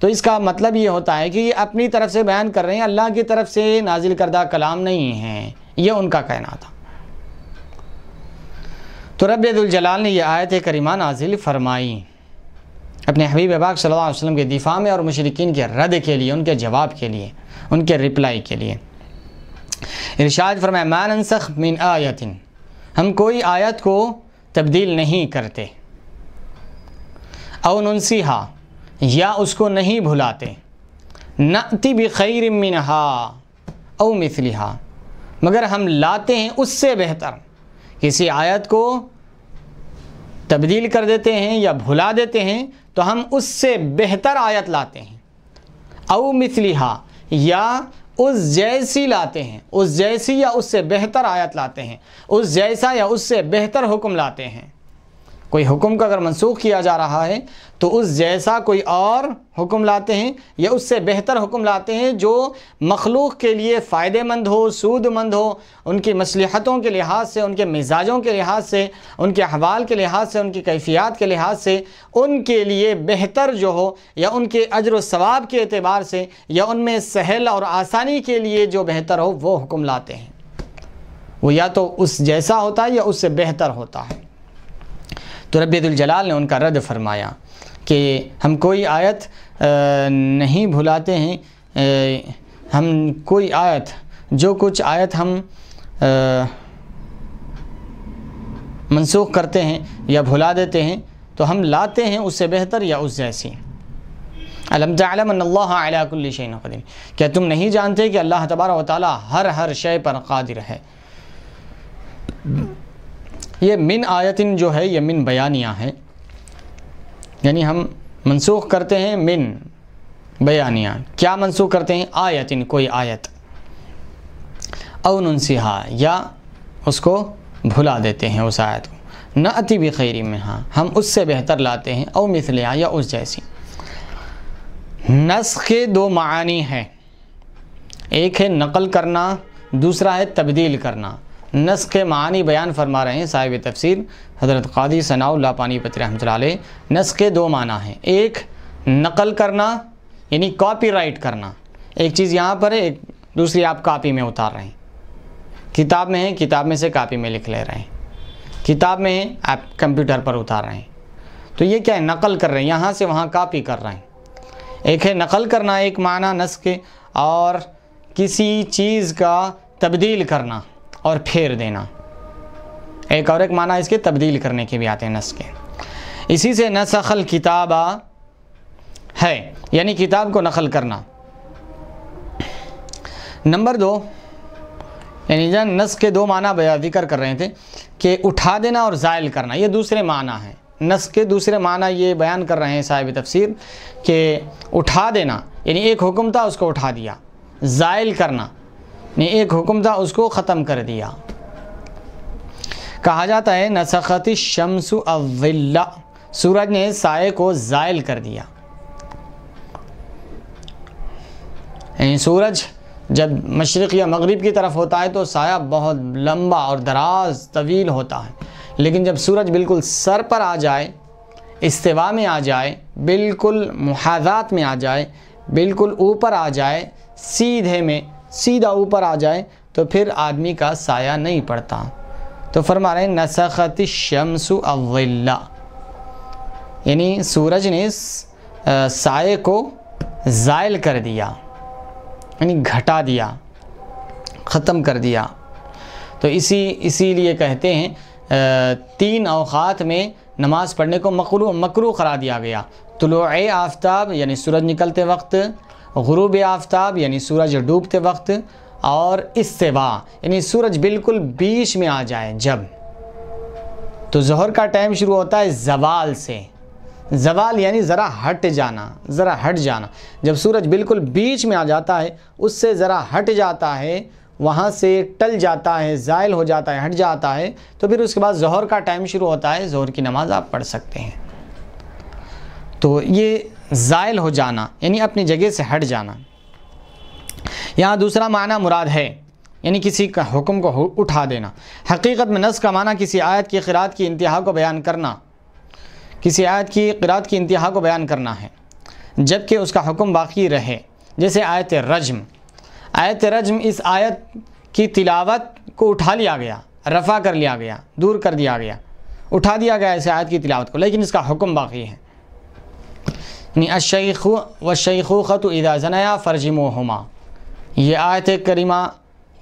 तो इसका मतलब ये होता है कि ये अपनी तरफ से बयान कर रहे हैं अल्लाह की तरफ से नाजिल करदा कलाम नहीं है ये उनका कहना था तो रबाल ने यह आयत करीमा नाजिल फरमाई अपने हबीब अबाक सल्लल्लाहु अलैहि वसल्लम के दिफा में और मशरकिन के रद के लिए उनके जवाब के लिए उनके रिप्लाई के लिए इरशाद फरमाए मानसख मिन आयतिन हम कोई आयत को तब्दील नहीं करते अवन उनसी या उसको नहीं भुलाते भी खैर मिनहा ओ मिसलिहा मगर हम लाते हैं उससे बेहतर किसी आयत को तब्दील कर देते हैं या भुला देते हैं तो हम उससे बेहतर आयत लाते हैं ओ मिसलिहा या उस जैसी लाते हैं उस जैसी या उससे बेहतर आयत लाते हैं उस जैसा या उससे बेहतर हुक्म लाते हैं कोई हुक्म का अगर मनसूख किया जा रहा है तो उस जैसा कोई और हुक्म लाते हैं या उससे बेहतर हुक्म लाते हैं जो मखलूक के लिए फ़ायदेमंद हो सूदमंद हो उनकी मसलहतों के लिहाज से उनके मिजाजों के लिहाज से उनके अहवाल के लिहाज से उनकी कैफियत के लिहाज से उनके लिए बेहतर जो हो या उनके अजर सवाब के अतबार से या उनमें सहल और आसानी के लिए जो बेहतर हो वो हुक्म लाते हैं वो या तो उस जैसा होता है या उससे बेहतर होता है तो रबीजलाल ने उनका रद्द फरमाया कि हम कोई आयत नहीं भुलाते हैं हम कोई आयत जो कुछ आयत हम मनसूख करते हैं या भुला देते हैं तो हम लाते हैं उससे बेहतर या उस जैसी अलमतमल्लाकुल्लिशन क्या तुम नहीं जानते कि अल्लाह तबारा वाली हर हर शय पर कादिर है ये मिन आयतिन जो है ये मिन बयानिया है यानी हम मनसूख करते हैं मिन बयानिया क्या मनसूख करते हैं आयतिन कोई आयत अवनसिहा या उसको भुला देते हैं उस आयत को न अति भी खैरी में हाँ हम उससे बेहतर लाते हैं अव मिसलिया या उस जैसी नस के दो मानी हैं एक है नकल करना दूसरा है तब्दील करना नस के मानी बयान फरमा रहे हैं साहिब तफसीर हज़रत कादी सनाउल्ला पत्र रहमत नस के दो माना हैं एक नकल करना यानी कॉपीराइट करना एक चीज़ यहाँ पर है एक दूसरी आप कापी में उतार रहे हैं किताब में है किताब में से कापी में लिख ले रहे हैं किताब में है आप कंप्यूटर पर उतार रहे हैं तो ये क्या है नकल कर रहे हैं यहाँ से वहाँ कापी कर रहे हैं एक है नकल करना एक माना नस के और किसी चीज़ का तब्दील करना और फेर देना एक और एक माना इसके तब्दील करने के भी आते हैं नस के इसी से नसखल किताबा है यानी किताब को नकल करना नंबर दो यानी जहाँ नस के दो माना जिक्र कर रहे थे कि उठा देना और ज़ायल करना ये दूसरे माना है नस के दूसरे माना ये बयान कर रहे हैं साहिब तफसीर कि उठा देना यानी एक हुक्म था उसको उठा दिया ज़ायल करना ने एक हुक्म था उसको ख़त्म कर दिया कहा जाता है नसखती शमसु अविल्ला सूरज ने साय को ज़ायल कर दिया सूरज जब मशरक़ या मगरिब की तरफ होता है तो साया बहुत लंबा और दराज तवील होता है लेकिन जब सूरज बिल्कुल सर पर आ जाए इस्तेवा में आ जाए बिल्कुल मुहाजात में आ जाए बिल्कुल ऊपर आ जाए सीधे में सीधा ऊपर आ जाए तो फिर आदमी का साया नहीं पड़ता तो फरमा रहे नसखत शमसु अवल्ला यानी सूरज ने साय को ज़ायल कर दिया यानी घटा दिया ख़त्म कर दिया तो इसी इसीलिए कहते हैं तीन अवक़ात में नमाज़ पढ़ने को मकरू मकरू करा दिया गया तुलु आफ्ताब यानी सूरज निकलते वक्त गुरूब आफ्ताब यानी सूरज डूबते वक्त और इससे वाह यानी सूरज बिल्कुल बीच में आ जाए जब तो जहर का टाइम शुरू होता है जवाल से जवाल यानी ज़रा हट जाना ज़रा हट जाना जब सूरज बिल्कुल बीच में आ जाता है उससे ज़रा हट जाता है वहाँ से टल जाता है ज़ायल हो जाता है हट जाता है तो फिर उसके बाद जहर का टाइम शुरू होता है जहर की नमाज़ आप पढ़ सकते हैं तो ये ज़ायल हो जाना यानी अपनी जगह से हट जाना यहाँ दूसरा माना मुराद है यानी किसी का हुक्म को उठा देना हकीकत में नस का माना किसी आयत की किरात की इंतहा को बयान करना किसी आयत की किरात की इंतहा को बयान करना है जबकि उसका हुक्म बाकी रहे जैसे आयत रजम आयत रजम इस आयत की तिलावत को उठा लिया गया रफ़ा कर लिया गया दूर कर दिया गया उठा दिया गया इस आयत की तिलावत को लेकिन इसका हुक्म बाकी है अशैख व जनाया फर्जम हमा ये आयत करीमा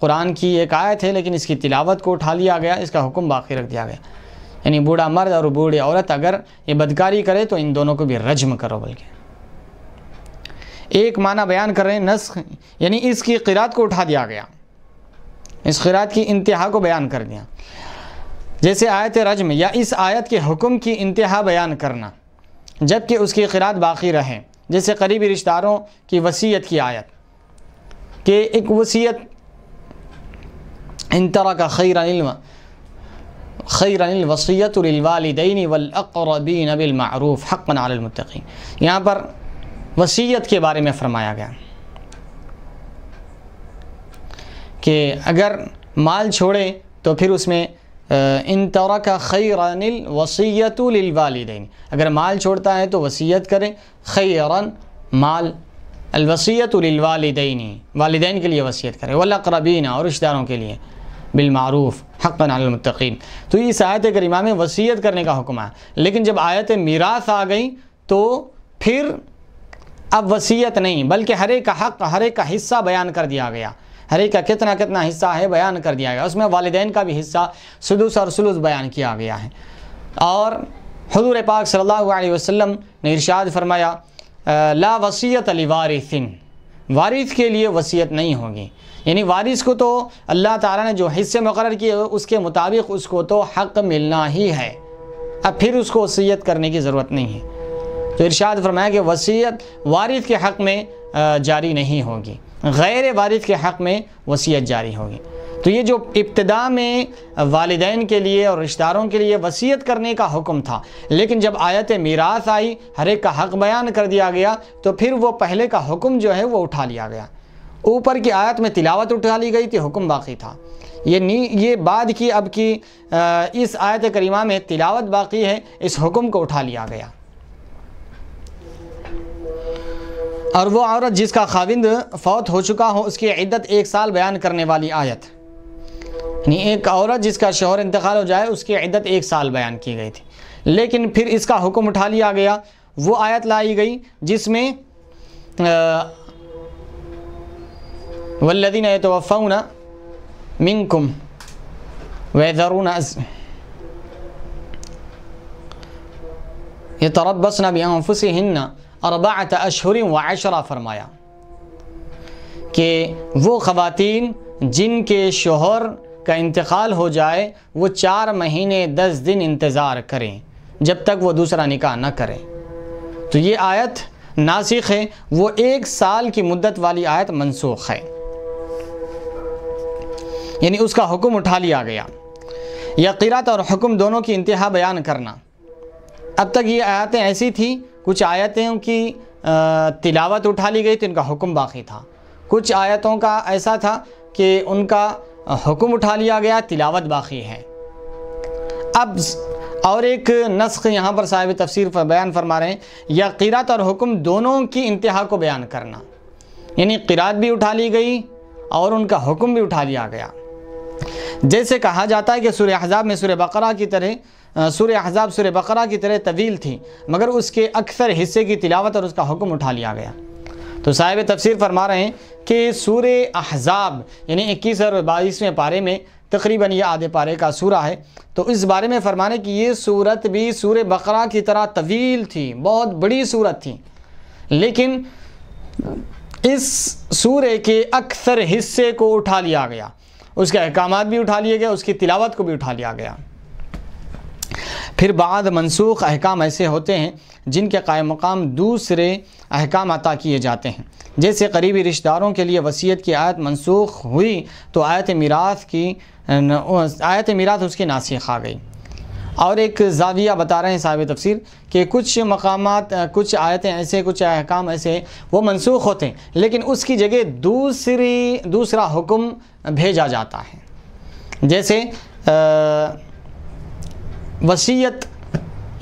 कुरान की एक आयत है लेकिन इसकी तिलावत को उठा लिया गया इसका हुक्म बाकी रख दिया गया यानी बूढ़ा मर्द और बूढ़ी औरत अगर ये बदकारी करे तो इन दोनों को भी रजम करो बल्कि एक माना बयान कर रहे हैं नस्ख यानी इसकी किरात को उठा दिया गया इस किरात की इंतहा को बयान कर दिया जैसे आयत रजम या इस आयत के हुक्म की इंतहा बयान करना जबकि उसकी खरात बाकी रहें जैसे करीबी रिश्तेदारों की वसीयत की आयत कि एक वसीयत इन तरह का खैरम खैरवसीतवालदैन वलअरबीन हक नारमतकी यहाँ पर वसीयत के बारे में फ़रमाया गया कि अगर माल छोड़े तो फिर उसमें इन तरक का वसीयत वालदेन अगर माल छोड़ता है तो वसीयत करें खैरन माल अलवसीयत वालदेन वालदेन के लिए वसीयत करें वक्रबीना और रिश्तेदारों के लिए बिलमारूफ़ हक़मतकीन तो इस आयत करीमा में वसीयत करने का हुक्म है लेकिन जब आयत मीरास आ गई तो फिर अब वसीयत नहीं बल्कि हर एक का हक हर एक का हिस्सा बयान कर दिया गया हर एक का कितना कितना हिस्सा है बयान कर दिया गया उसमें वालदेन का भी हिस्सा सदूस और सलूस बयान किया गया है और हजूर पाक सल्लल्लाहु अलैहि वसल्लम ने इरशाद फरमाया ला वसीयत अली वारिसिन वारिस के लिए वसीयत नहीं होगी यानी वारिस को तो अल्लाह ताला ने जो हिस्से मुकर किए उसके मुताबिक उसको तो हक मिलना ही है अब फिर उसको वसीयत करने की ज़रूरत नहीं है तो इरशाद फरमाया कि वसीयत वारिस के हक़ में जारी नहीं होगी गैर वारिस के हक़ में वसीयत जारी होगी तो ये जो इब्तदा में वालदान के लिए और रिश्तेदारों के लिए वसीयत करने का हुक्म था लेकिन जब आयत मीरास आई हर एक का हक़ बयान कर दिया गया तो फिर वो पहले का हुक्म जो है वो उठा लिया गया ऊपर की आयत में तिलावत उठा ली गई थी हुक्म बाकी था ये नी ये बाद की अब की इस आयत करीमा में तिलावत बाकी है इस हुक्म को उठा लिया गया और वो औरत जिसका खाविंद फौत हो चुका हो उसकी इद्दत एक साल बयान करने वाली आयत यानी एक औरत जिसका शोहर इंतकाल हो जाए उसकी इद्दत एक साल बयान की गई थी लेकिन फिर इसका हुक्म उठा लिया गया वो आयत लाई गई जिसमें वल्लिन तोफ़ाउन मिनकुम वैदरून ये तरबस नबी फुसी हिन्ना अरबात अशहर व आशरा फरमाया कि वो ख़वातीन जिनके शोहर का इंतकाल हो जाए वो चार महीने दस दिन इंतज़ार करें जब तक वो दूसरा निकाह ना करें तो ये आयत नासिक है वो एक साल की मुद्दत वाली आयत मनसूख है यानी उसका हुक्म उठा लिया गया या किरात और हुक्म दोनों की इंतहा बयान करना अब तक ये आयतें ऐसी थी कुछ आयतें की तिलावत उठा ली गई तो इनका हुक्म बाकी था कुछ आयतों का ऐसा था कि उनका हुक्म उठा लिया गया तिलावत बाकी है अब और एक नस्ख यहाँ पर साहिब तफसीर पर बयान फरमा रहे हैं या किरात और हुक्म दोनों की इंतहा को बयान करना यानी किरात भी उठा ली गई और उनका हुक्म भी उठा लिया गया जैसे कहा जाता है कि सूर्य अहजाब में सूर्य बकरा की तरह सूर्य अहजाब सूर्य बकरा की तरह तवील थी मगर उसके अक्सर हिस्से की तिलावत और उसका हुक्म उठा लिया गया तो साहिब तफसीर फरमा रहे हैं कि सूर्य अहजाब यानी इक्कीस और बाईसवें पारे में तकरीबन ये आधे पारे का सूरा है तो इस बारे में फरमाने कि ये सूरत भी सूर्य बकरा की तरह तवील थी बहुत बड़ी सूरत थी लेकिन इस सूर्य के अक्सर हिस्से को उठा लिया गया उसके अहकाम भी उठा लिए गए उसकी तिलावत को भी उठा लिया गया फिर बाद मनसूख अहकाम ऐसे होते हैं जिनके कायम मकाम दूसरे अहकाम अता किए जाते हैं जैसे करीबी रिश्तेदारों के लिए वसीयत की आयत मनसूख हुई तो आयत मीरात की आयत मीरात उसकी नासिक आ गई और एक जाविया बता रहे हैं साहब तफसर कि कुछ मकाम कुछ आयतें ऐसे कुछ अहकाम ऐसे वो मनसूख होते हैं लेकिन उसकी जगह दूसरी दूसरा हुक्म भेजा जाता है जैसे वसीयत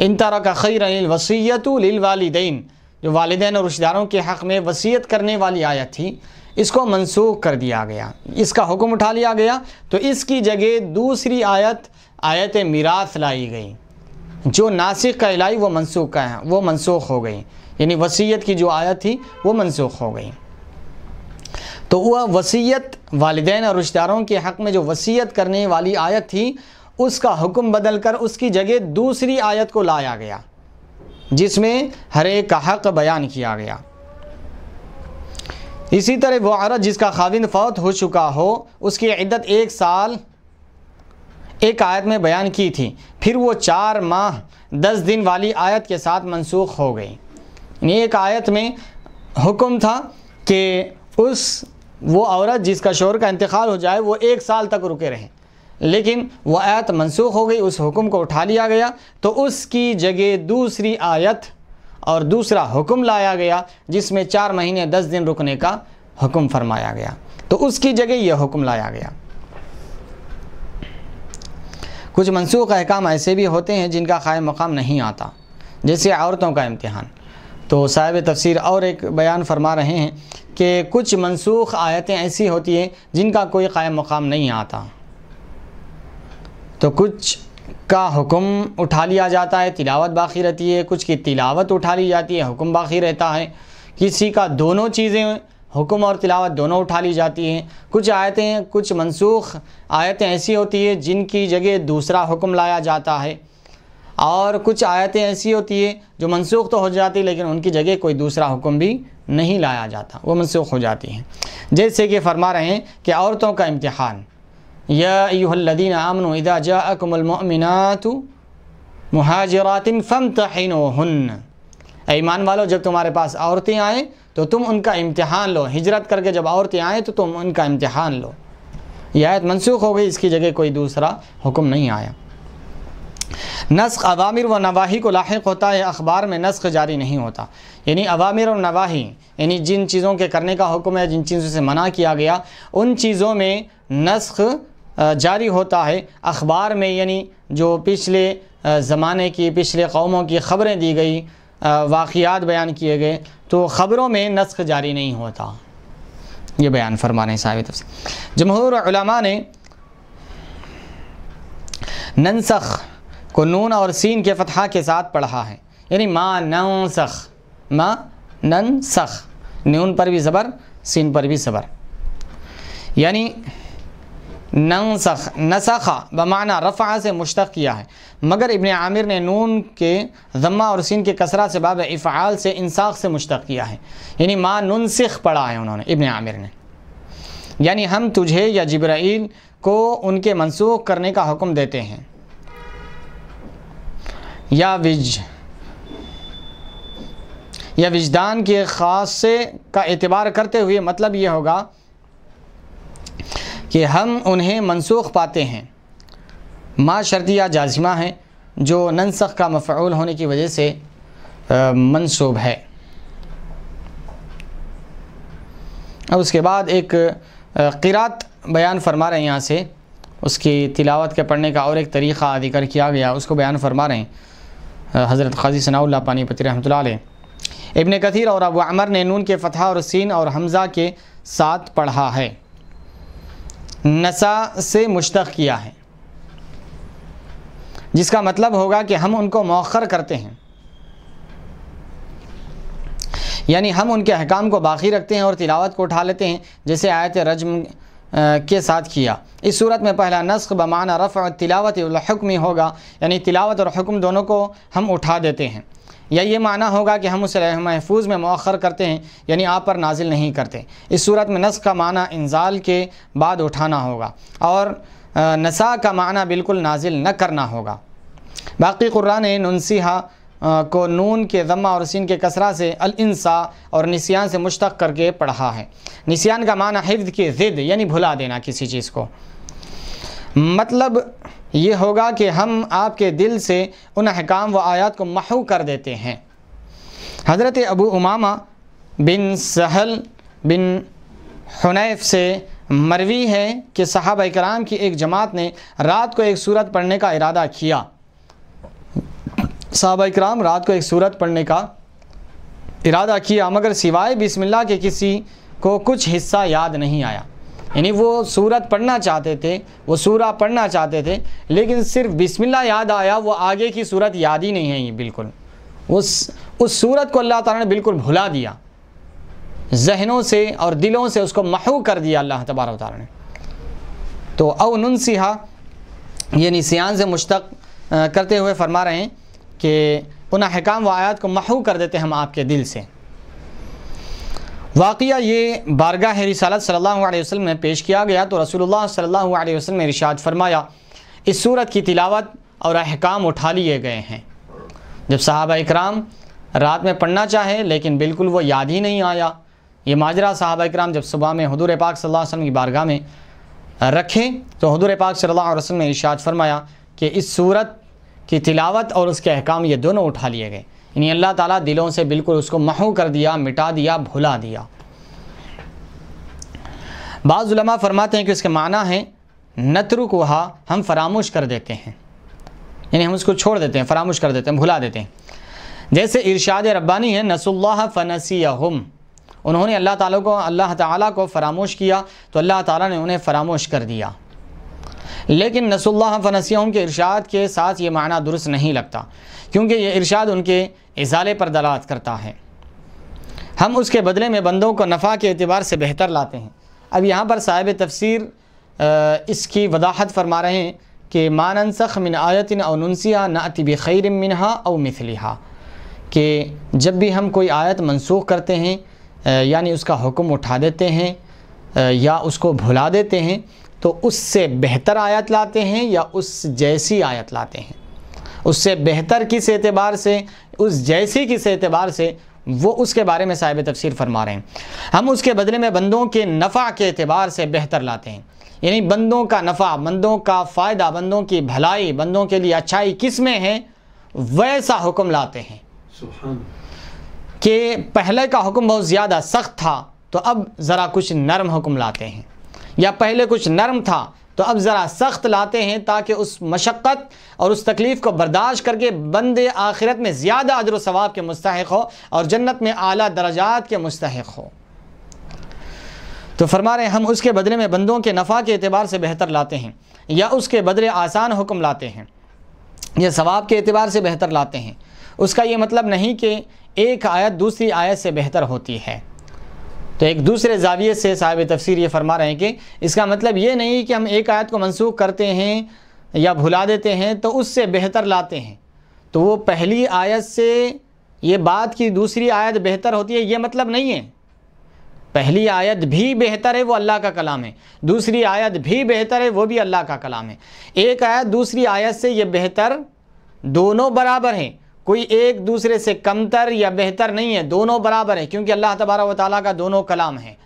इन तरह का खैर वसीयत लिलवालदेन जो वालदेन और रिश्तेदारों के हक़ में वसीयत करने वाली आयत थी इसको मनसूख कर दिया गया इसका हुक्म उठा लिया गया तो इसकी जगह दूसरी आयत आयत मीरास लाई गई जो नासिक का इलाई वो मनसूख का है वो मनसूख हो गई यानी वसीयत की जो आयत थी वो मनसूख हो गई तो वह वसीयत वालदेन और रिश्तेदारों के हक़ में जो वसीयत करने वाली आयत थी उसका हुक्म बदल कर उसकी जगह दूसरी आयत को लाया गया जिसमें हर एक का हक़ बयान किया गया इसी तरह वो औरत जिसका खाविंद फौत हो चुका हो उसकी इद्दत एक साल एक आयत में बयान की थी फिर वो चार माह दस दिन वाली आयत के साथ मनसूख हो गई एक आयत में हुक्म था कि उस वो औरत जिसका शोर का इंतकाल हो जाए वो एक साल तक रुके रहें लेकिन वह आयत मनसूख हो गई उस हुक्म को उठा लिया गया तो उसकी जगह दूसरी आयत और दूसरा हुक्म लाया गया जिसमें चार महीने दस दिन रुकने का हुक्म फरमाया गया तो उसकी जगह यह हुक्म लाया गया कुछ मनसूख अहकाम ऐसे भी होते हैं जिनका ख़ाय मकाम नहीं आता जैसे औरतों का इम्तहान तो साहिब तफसीर और एक बयान फरमा रहे हैं कि कुछ मनसूख आयतें ऐसी होती हैं जिनका कोई क़ायम मकाम नहीं आता तो कुछ का हुक्म उठा लिया जाता है तिलावत बाकी रहती है कुछ की तिलावत उठा ली जाती है हुक्म बाकी रहता है किसी का दोनों चीज़ें हुक्म और तिलावत दोनों उठा ली जाती हैं कुछ आयतें कुछ मनसूख आयतें ऐसी होती हैं जिनकी जगह दूसरा हुक्म लाया जाता है और कुछ आयतें ऐसी होती हैं जो मनसूख तो हो जाती लेकिन उनकी जगह कोई दूसरा हुक्म भी नहीं लाया जाता वो मनसूख हो जाती हैं जैसे कि फरमा रहे हैं कि औरतों का इम्तहान यादीन आमन इदा जामिनत महाजरातिन फ़म तहन ईमान वालों जब तुम्हारे पास औरतें आएँ तो तुम उनका इम्तहान लो हिजरत करके जब औरतें आएँ तो तुम उनका इम्तहान लो यह आयत मनसूख हो गई इसकी जगह कोई दूसरा हुक्म नहीं आया नस्क अवामिर व नवाही को लाक होता है अखबार में नस्क जारी नहीं होता यानी अवामिर और नवाही यानी जिन चीज़ों के करने का हुक्म है जिन चीज़ों से मना किया गया उन चीज़ों में नस्क जारी होता है अखबार में यानी जो पिछले ज़माने की पिछले कौमों की ख़बरें दी गई वाक़ात बयान किए गए तो ख़बरों में नस्ख जारी नहीं होता ये बयान फरमा रहे साहिब तफसर जमहूरमा ने ननसख को नून और सीन के फतहा के साथ पढ़ा है यानी मा नसख माँ ननसख नून पर भी ज़बर सीन पर भी ज़बर यानी नसख नसखा बमाना रफ़ा से मुश्तक किया है मगर इबन आमिर ने नून के ज़म्मा और सीन के कसरा से बाब इफ़ाल से इंसाख से मुश्तक किया है यानी माँ नसख पढ़ा है उन्होंने इबन आमिर ने यानी हम तुझे या जब्राइल को उनके मनसूख करने का हुक्म देते हैं या विज या विजदान के ख़ास से का एतबार करते हुए मतलब ये होगा कि हम उन्हें मनसूख पाते हैं माँ शर्तिया जाजिमा है जो ननसख का मफ़ूल होने की वजह से मनसूब है अब उसके बाद एक किरात बयान फरमा रहे हैं यहाँ से उसकी तिलावत के पढ़ने का और एक तरीक़ा जिक्र किया गया उसको बयान फरमा रहे हैं हज़रत खाजी सनाउल्ला पति रहमत इबन कथीर और अबू अमर ने नून के फ़तह और सीन और हमज़ा के साथ पढ़ा है नसा से मुश्तक किया है जिसका मतलब होगा कि हम उनको मौखर करते हैं यानी हम उनके अहकाम को बाकी रखते हैं और तिलावत को उठा लेते हैं जैसे आयत रजम के साथ किया इस सूरत में पहला नस्क बमाना रफ़ तिलावत ही होगा यानी तिलावत और हुक्म दोनों को हम उठा देते हैं या ये माना होगा कि हम उसे महफूज में मौखर करते हैं यानी आप पर नाजिल नहीं करते इस सूरत में नस का माना इंजाल के बाद उठाना होगा और नसा का माना बिल्कुल नाजिल न करना होगा बाकी कुरान ननसीहा को नून के ज़म्मा और सिन के कसरा से अलसा और निसियान से मुश्तक करके पढ़ा है निसियान का माना हिफ्द के ज़िद यानी भुला देना किसी चीज़ को मतलब ये होगा कि हम आपके दिल से उन अहकाम व आयात को महू कर देते हैं हज़रत अबू उमामा बिन सहल बिन हनैफ से मरवी है कि साहब कराम की एक जमात ने रात को एक सूरत पढ़ने का इरादा किया साहब कराम रात को एक सूरत पढ़ने का इरादा किया मगर सिवाय बिस्मिल्लाह के किसी को कुछ हिस्सा याद नहीं आया यानी वो सूरत पढ़ना चाहते थे वो सूरा पढ़ना चाहते थे लेकिन सिर्फ बिस्मिल्लाह याद आया वो आगे की सूरत याद ही नहीं है ये बिल्कुल उस उस सूरत को अल्लाह ताला ने बिल्कुल भुला दिया जहनों से और दिलों से उसको महू कर दिया अल्लाह तबारा तारा ने तो अवन सिहा ये सियान से मुश्तक करते हुए फरमा रहे हैं कि उन अहकाम व आयात को महू कर देते हम आपके दिल से वाक़िया ये बारगाह रिसालत सल्लल्लाहु अलैहि वसल्लम में पेश किया गया तो रसूलुल्लाह सल्लल्लाहु अलैहि वसल्लम ने इरशाद फरमाया इस सूरत की तिलावत और अहकाम उठा लिए गए हैं जब साहबा इकराम रात में पढ़ना चाहे लेकिन बिल्कुल वो याद ही नहीं आया ये माजरा साहबा इकराम जब सुबह में हदूर पाक सल्लल्लाहु अलैहि वसल्लम की बारगाह में रखें तो हदूर पाक सल्लल्लाहु अलैहि वसल्लम ने इरशाद फरमाया कि इस सूरत की तिलावत और उसके अहकाम ये दोनों उठा लिए गए यानी अल्लाह ताला दिलों से बिल्कुल उसको महू कर दिया मिटा दिया भुला दिया बाज़ुलमा फरमाते हैं कि इसके माना है नतरु को हम फरामोश कर देते हैं यानी हम उसको छोड़ देते हैं फरामोश कर देते हैं भुला देते हैं जैसे इरशाद रब्बानी है नसुल्ला फनसी उन्होंने अल्लाह ताला को अल्लाह ताला को फ़रामोश किया तो अल्लाह ताला ने उन्हें फ़रामोश कर दिया लेकिन नसुल्ला फनसी के इरशाद के साथ ये माना दुरुस्त नहीं लगता क्योंकि ये इरशाद उनके इजाले पर दलात करता है हम उसके बदले में बंदों को नफ़ा के अतबार से बेहतर लाते हैं अब यहाँ पर साहिब तफसर इसकी वजाहत फरमा रहे हैं कि माननसख़ मिन आयतिन ना नाति खैर मिनहा और मिथलिहा कि जब भी हम कोई आयत मनसूख करते हैं यानी उसका हुक्म उठा देते हैं या उसको भुला देते हैं तो उससे बेहतर आयत लाते हैं या उस जैसी आयत लाते हैं उससे बेहतर किस एतबार से उस जैसी किस एतबार से वो उसके बारे में साहिब तफसीर फरमा रहे हैं हम उसके बदले में बंदों के नफ़ा के एतबार से बेहतर लाते हैं यानी बंदों का नफ़ा बंदों का फ़ायदा बंदों की भलाई बंदों के लिए अच्छाई किस में है वैसा हुक्म लाते हैं कि पहले का हुक्म बहुत ज़्यादा सख्त था तो अब ज़रा कुछ नरम हुक्म लाते हैं या पहले कुछ नरम था तो अब ज़रा सख्त लाते हैं ताकि उस मशक्क़त और उस तकलीफ़ को बर्दाश्त करके बंदे आखिरत में ज़्यादा अदर वाब के मुस्तक हो और जन्नत में अली दर्जात के मुस्तक हो तो फरमा रहे हम उसके बदले में बंदों के नफ़ा के अतबार से बेहतर लाते हैं या उसके बदले आसान हुक्म लाते हैं या सवाब के अतबार से बेहतर लाते हैं उसका ये मतलब नहीं कि एक आयत दूसरी आयत से बेहतर होती है तो एक दूसरे जाविये से साहब तफसीर ये फरमा रहे हैं कि इसका मतलब ये नहीं कि हम एक आयत को मनसूख करते हैं या भुला देते हैं तो उससे बेहतर लाते हैं तो वो पहली आयत से ये बात कि दूसरी आयत बेहतर होती है ये मतलब नहीं है पहली आयत भी बेहतर है वो अल्लाह का कलाम है दूसरी आयत भी बेहतर है वो भी अल्लाह का कलाम है एक आयत दूसरी आयत से ये बेहतर दोनों बराबर हैं कोई एक दूसरे से कमतर या बेहतर नहीं है दोनों बराबर है क्योंकि अल्लाह तबारा व ताली का दोनों कलाम है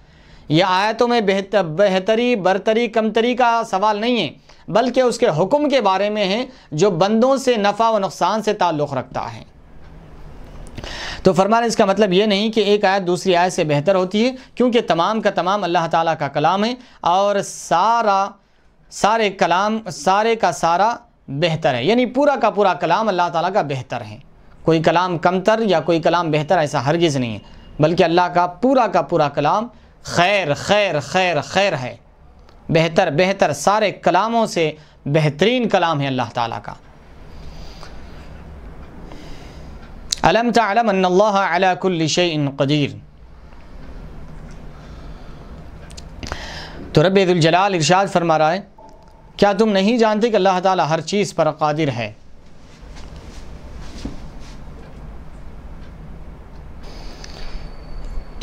यह आयतों में बेहतर बेहतरी बरतरी कमतरी का सवाल नहीं है बल्कि उसके हुक्म के बारे में है जो बंदों से नफ़ा व नुकसान से ताल्लुक़ रखता है तो फरमान इसका मतलब ये नहीं कि एक आयत दूसरी आयत से बेहतर होती है क्योंकि तमाम का तमाम अल्लाह ताली का कलाम है और सारा सारे कलाम सारे का सारा बेहतर है यानी पूरा का पूरा कलाम अल्लाह ताली का बेहतर है कोई कलाम कमतर या कोई कलाम बेहतर ऐसा हरगिज़ नहीं है बल्कि अल्लाह का पूरा का पूरा कलाम खैर खैर खैर खैर है बेहतर बेहतर सारे कलामों से बेहतरीन कलाम है अल्लाह ताला का अलम तलम अलाकुल्लिशन कदीर तो रब इर्शाद इरशाद फरमा रहा है क्या तुम नहीं जानते कि अल्लाह ताला हर चीज़ पर कादिर है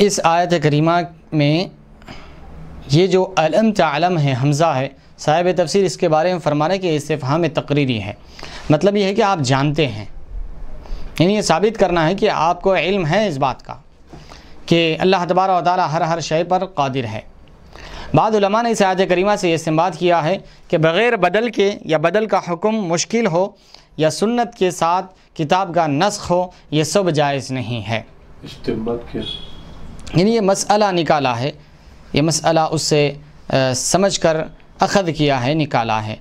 इस आयत करीमा में ये जो अलम तलम है हमज़ा है साहिब तफसीर इसके बारे में फरमाने के इस्तेफ़ाम हाँ तकरीरी है मतलब ये है कि आप जानते हैं यानी ये साबित करना है कि आपको इल्म है इस बात का कि अल्लाह तबारा ताली हर हर शय पर कादिर है बाद ने इस आयत करीमा से इस्तेमाल किया है कि बग़ैर बदल के या बदल का हुक्म मुश्किल हो या सुन्नत के साथ किताब का नस्ख हो ये सब जायज़ नहीं है यानी ये मसला निकाला है ये मसला उससे समझ कर अखद किया है निकाला है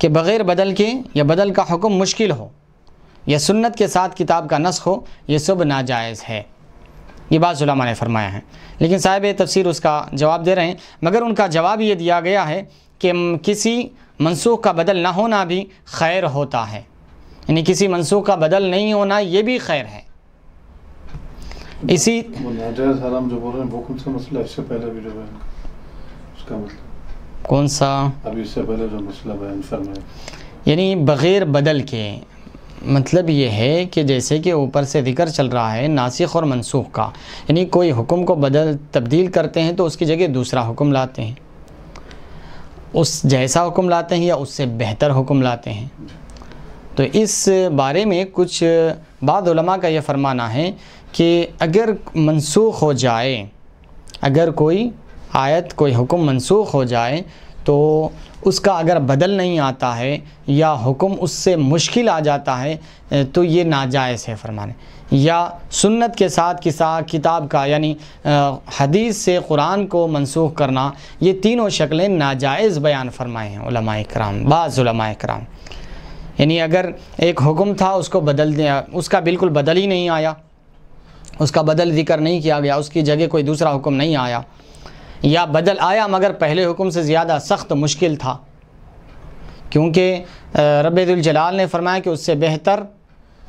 कि बग़ैर बदल के या बदल का हुक्म मुश्किल हो या सुन्नत के साथ किताब का नस्ख हो ये सब नाजायज़ है ये बात जुलामा ने फरमाया है लेकिन साहिब तफसर उसका जवाब दे रहे हैं मगर उनका जवाब ये दिया गया है कि किसी मनसूख का बदल ना होना भी खैर होता है यानी किसी मनसूख का बदल नहीं होना ये भी खैर है इसी कौन सा अभी इससे पहले जो मसला बयान फरमाया यानी बग़ैर बदल के मतलब ये है कि जैसे कि ऊपर से जिक्र चल रहा है नासिक और मनसूख का यानी कोई हुक्म को बदल तब्दील करते हैं तो उसकी जगह दूसरा हुक्म लाते हैं उस जैसा हुक्म लाते हैं या उससे बेहतर हुक्म लाते हैं तो इस बारे में कुछ बाद का यह फरमाना है कि अगर मनसूख हो जाए अगर कोई आयत कोई हुक्म मनसूख हो जाए तो उसका अगर बदल नहीं आता है या हुक्म उससे मुश्किल आ जाता है तो ये नाजायज़ है फरमाने या सुन्नत के साथ किसा किताब का यानी हदीस से कुरान को मनसूख करना ये तीनों शक्लें नाजायज़ बयान फरमाए हैं कराम बाज़ कराम यानी अगर एक हुक्म था उसको बदल दिया उसका बिल्कुल बदल ही नहीं आया उसका बदल जिक्र नहीं किया गया उसकी जगह कोई दूसरा हुक्म नहीं आया या बदल आया मगर पहले हुक्म से ज़्यादा सख्त मुश्किल था क्योंकि रबाल ने फरमाया कि उससे बेहतर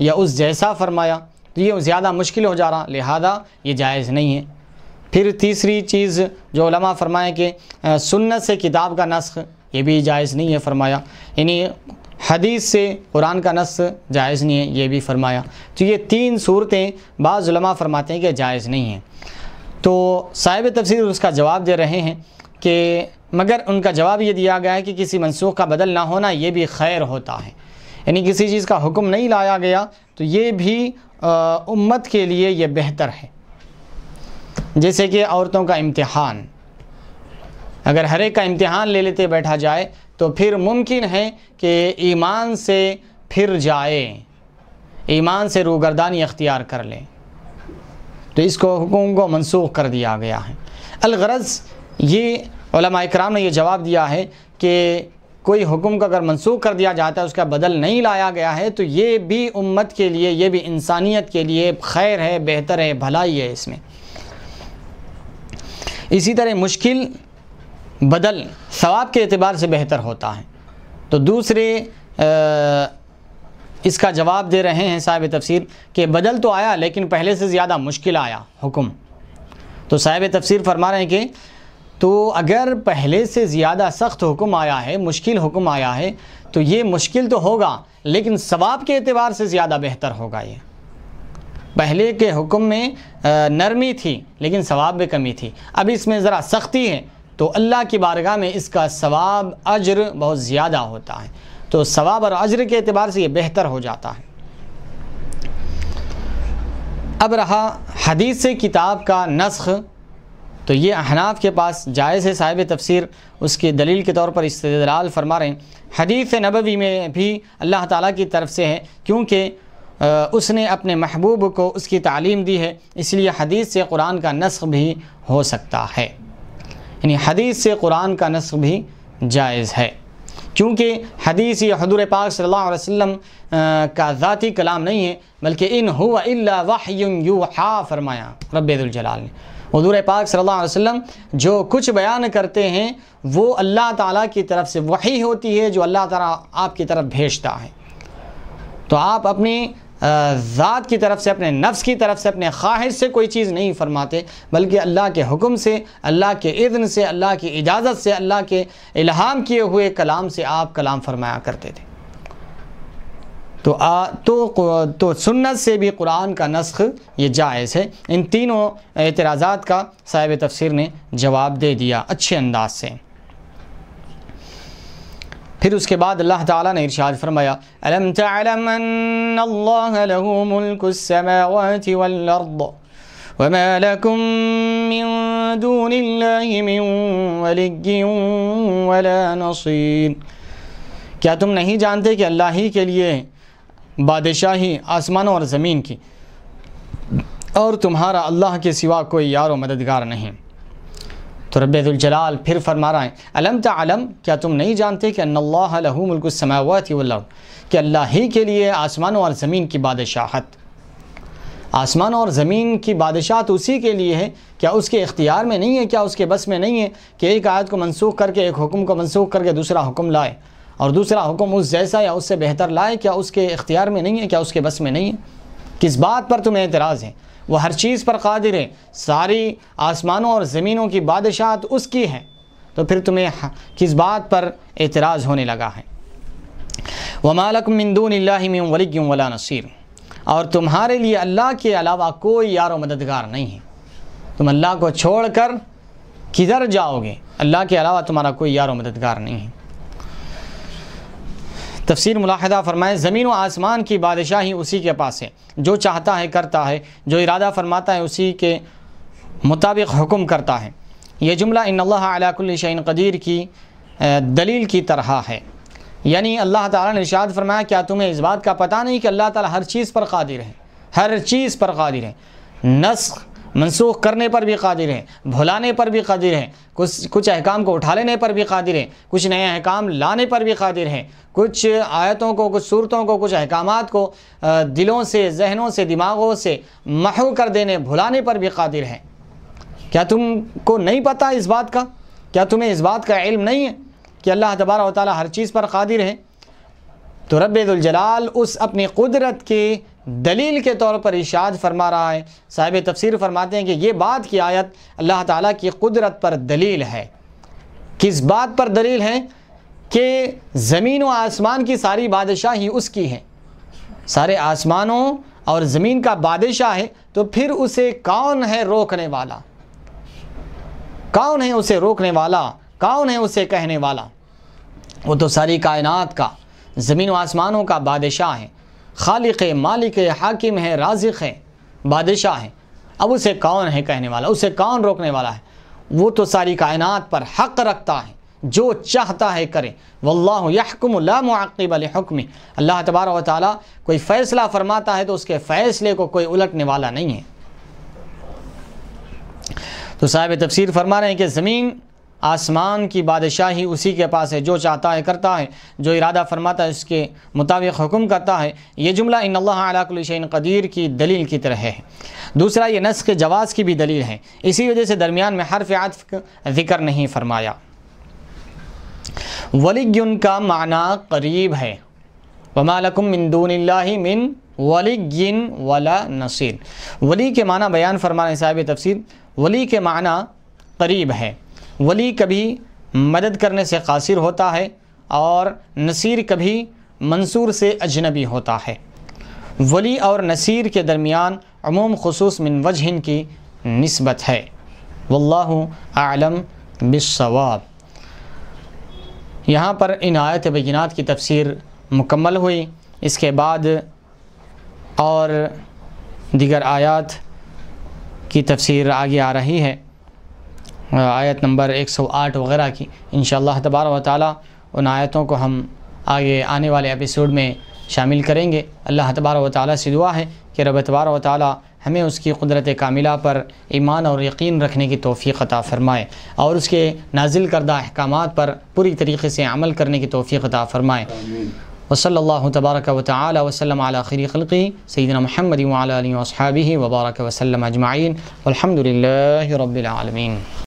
या उस जैसा फरमाया तो ये ज़्यादा मुश्किल हो जा रहा लिहाजा ये जायज़ नहीं है फिर तीसरी चीज़ जो उलमा फरमाए कि सुन्नत से किताब का नस्ख ये भी जायज़ नहीं है फरमाया यानी हदीस से कुरान का नस जायज़ नहीं है ये भी फरमाया तो ये तीन सूरतें बाज़ुलमा फरमाते हैं कि जायज़ नहीं हैं तो साहिब तफसर उसका जवाब दे रहे हैं कि मगर उनका जवाब ये दिया गया है कि किसी मनसूख का बदल ना होना ये भी खैर होता है यानी किसी चीज़ का हुक्म नहीं लाया गया तो ये भी आ, उम्मत के लिए ये बेहतर है जैसे कि औरतों का इम्तहान अगर हर एक का इम्तहान ले लेते बैठा जाए तो फिर मुमकिन है कि ईमान से फिर जाए ईमान से रूगरदानी अख्तियार कर ले तो इसको हुकुम को मनसूख कर दिया गया है अलगरज ये कराम ने यह जवाब दिया है कि कोई हुक्म को अगर मनसूख कर दिया जाता है उसका बदल नहीं लाया गया है तो ये भी उम्मत के लिए ये भी इंसानियत के लिए खैर है बेहतर है भलाई है इसमें इसी तरह मुश्किल बदल सवाब के अतबार से बेहतर होता है तो दूसरे इसका जवाब दे रहे हैं साहिब तफसीर कि बदल तो आया लेकिन पहले से ज़्यादा मुश्किल आया हुक्म तो साहिब तफसर फरमा रहे हैं कि तो अगर पहले से ज़्यादा सख्त हुक्म आया है मुश्किल हुक्म आया है तो ये मुश्किल तो होगा लेकिन सवाब के अतबार से ज़्यादा बेहतर होगा ये पहले के हुक्म में नरमी थी लेकिन सवाब में कमी थी अब इसमें ज़रा सख्ती है तो अल्लाह की बारगाह में इसका सवाब अजर बहुत ज़्यादा होता है तो सवाब और अजर के अतबार से ये बेहतर हो जाता है अब रहा हदीस किताब का नस्ख तो ये अहनाफ के पास जायज़ है साहिब तफसर उसके दलील के तौर पर इस्तेदलाल फरमा रहे हैं हदीस नबवी में भी अल्लाह ताला की तरफ से है क्योंकि उसने अपने महबूब को उसकी तालीम दी है इसलिए हदीस से कुरान का नस्ख भी हो सकता है यानी हदीस से कुरान का नस्ख भी जायज़ है क्योंकि हदीस ये हदूर पाक सल्लल्लाहु अलैहि वसल्लम का ज़ाती कलाम नहीं है बल्कि इन हुआ इल्ला फरमाया रबाल ने हजूर पाक सल्लल्लाहु अलैहि वसल्लम जो कुछ बयान करते हैं वो अल्लाह ताला की तरफ से वही होती है जो अल्लाह ताला आपकी तरफ भेजता है तो आप अपनी ज़ात की तरफ से अपने नफ्स की तरफ से अपने ख्वाहिश से कोई चीज़ नहीं फरमाते बल्कि अल्लाह के हुक्म से अल्लाह के इज्न से अल्लाह की इजाज़त से अल्लाह के इल्हाम किए हुए कलाम से आप कलाम फरमाया करते थे तो आ तो तो सुन्नत से भी कुरान का नस्ख ये जायज़ है इन तीनों एतराज़ात का साहिब तफसर ने जवाब दे दिया अच्छे अंदाज से फिर उसके बाद अल्लाह ताला ने इरशाद फरमाया क्या तुम नहीं जानते कि अल्लाह ही के लिए बादशाही आसमानों और ज़मीन की और तुम्हारा अल्लाह के सिवा कोई यार मददगार नहीं तो रबाल फिर फरमा रहा है अलम तलम क्या तुम नहीं जानते कि ही वल्ल कि अल्लाह ही के लिए आसमान और ज़मीन की बादशाहत आसमान और ज़मीन की बादशाहत उसी के लिए है क्या उसके इख्तियार में नहीं है क्या उसके बस में नहीं है कि एक आयत को मनसूख करके एक हुक्म को मनसूख करके दूसरा हुक्म लाए और दूसरा हुक्म उस जैसा या उससे बेहतर लाए क्या उसके इख्तियार में नहीं है क्या उसके बस में नहीं है किस बात पर तुम्हें एतराज़ है वह हर चीज़ पर कादिर है सारी आसमानों और ज़मीनों की बादशाहत उसकी है तो फिर तुम्हें किस बात पर एतराज़ होने लगा है वमालक मंदून वली वला नसीर और तुम्हारे लिए अल्लाह के अलावा कोई यार मददगार नहीं है तुम अल्लाह को छोड़ कर किधर जाओगे अल्लाह के अलावा तुम्हारा कोई यार मददगार नहीं है तफसीर मुलाहदा फरमाए ज़मीन व आसमान की बादशाही उसी के पास है जो चाहता है करता है जो इरादा फरमाता है उसी के मुताबिक हुक्म करता है यह जुमला इन कदीर की दलील की तरह है यानी अल्लाह ताला ने इरशाद फरमाया क्या तुम्हें इस बात का पता नहीं कि अल्लाह ताला हर चीज़ पर कादिर है हर चीज़ पर कादिर है नस्ख मनसूख करने पर भी कादिर हैं भुलाने पर भी कादिर हैं कुछ कुछ अहकाम को उठा लेने पर भी कादिर हैं कुछ नए अहकाम लाने पर भी कादिर हैं कुछ आयतों को कुछ सूरतों को कुछ अहकाम को दिलों से जहनों से दिमागों से महू कर देने भुलाने पर भी कादिर हैं क्या तुमको नहीं पता इस बात का क्या तुम्हें इस बात का इल्म नहीं है कि अल्लाह तबारा ताली हर चीज़ पर कादिर है तो रब्बुलजलाल उस अपनी कुदरत के दलील के तौर पर इशाद फरमा रहा है साहिब तफसर फरमाते हैं कि ये बात की आयत अल्लाह ताला की कुदरत पर दलील है किस बात पर दलील है कि ज़मीन व आसमान की सारी ही उसकी हैं सारे आसमानों और ज़मीन का बादशाह है तो फिर उसे कौन है रोकने वाला कौन है उसे रोकने वाला कौन है उसे कहने वाला वो तो सारी कायनात का ज़मीन व आसमानों का बादशाह है खालिक है मालिक है हाकिम है राजिक है बादशाह हैं अब उसे कौन है कहने वाला उसे कौन रोकने वाला है वो तो सारी कायनात पर हक रखता है जो चाहता है करे वल्लाह यहकुम लामक़ब हुक्मी अल्लाह तबारा व कोई फ़ैसला फ़रमाता है तो उसके फ़ैसले को कोई उलटने वाला नहीं है तो साहब तफसीर फरमा रहे हैं कि ज़मीन आसमान की बादशाही उसी के पास है जो चाहता है करता है जो इरादा फरमाता है उसके मुताबिक हुक्म करता है ये जुमला इन अलाकुलशन कदीर की दलील की तरह है दूसरा ये नस्क जवाज़ की भी दलील है इसी वजह से दरमियान में हरफ आतफ ज़िक्र नहीं फरमाया वलीन का माना करीब है वमालकुम मिंदून मिन वली वला नसीर वली के माना बयान फरमाने साहब तफसीर वली के माना करीब है वली कभी मदद करने से कासिर होता है और नसीर कभी मंसूर से अजनबी होता है वली और नसीर के दरमियान अमूम खसूस मिन वजहन की नस्बत है वल्लाह आलम बिसवाब यहाँ पर इन आयत बगिनत की तफसीर मुकम्मल हुई इसके बाद और दिगर आयात की तफसीर आगे आ रही है आयत नंबर 108 वगैरह की इन तबार व ताली उन आयतों को हम आगे आने वाले एपिसोड में शामिल करेंगे अल्लाह तबार व ताली से दुआ है कि रब तबार व ताली हमें उसकी कुदरत कामिला पर ईमान और यकीन रखने की तोफ़ी अता फ़रमाए और उसके नाजिल करदा अहकाम पर पूरी तरीके से अमल करने की तोफ़ी अता फ़रमाए वसल तबारक व ताली वसलम आखिरी खल़ी सईदना महमद वाली वसहाबी वबारक वसलम अजमाइन अलहमदिल्ला रबालमीन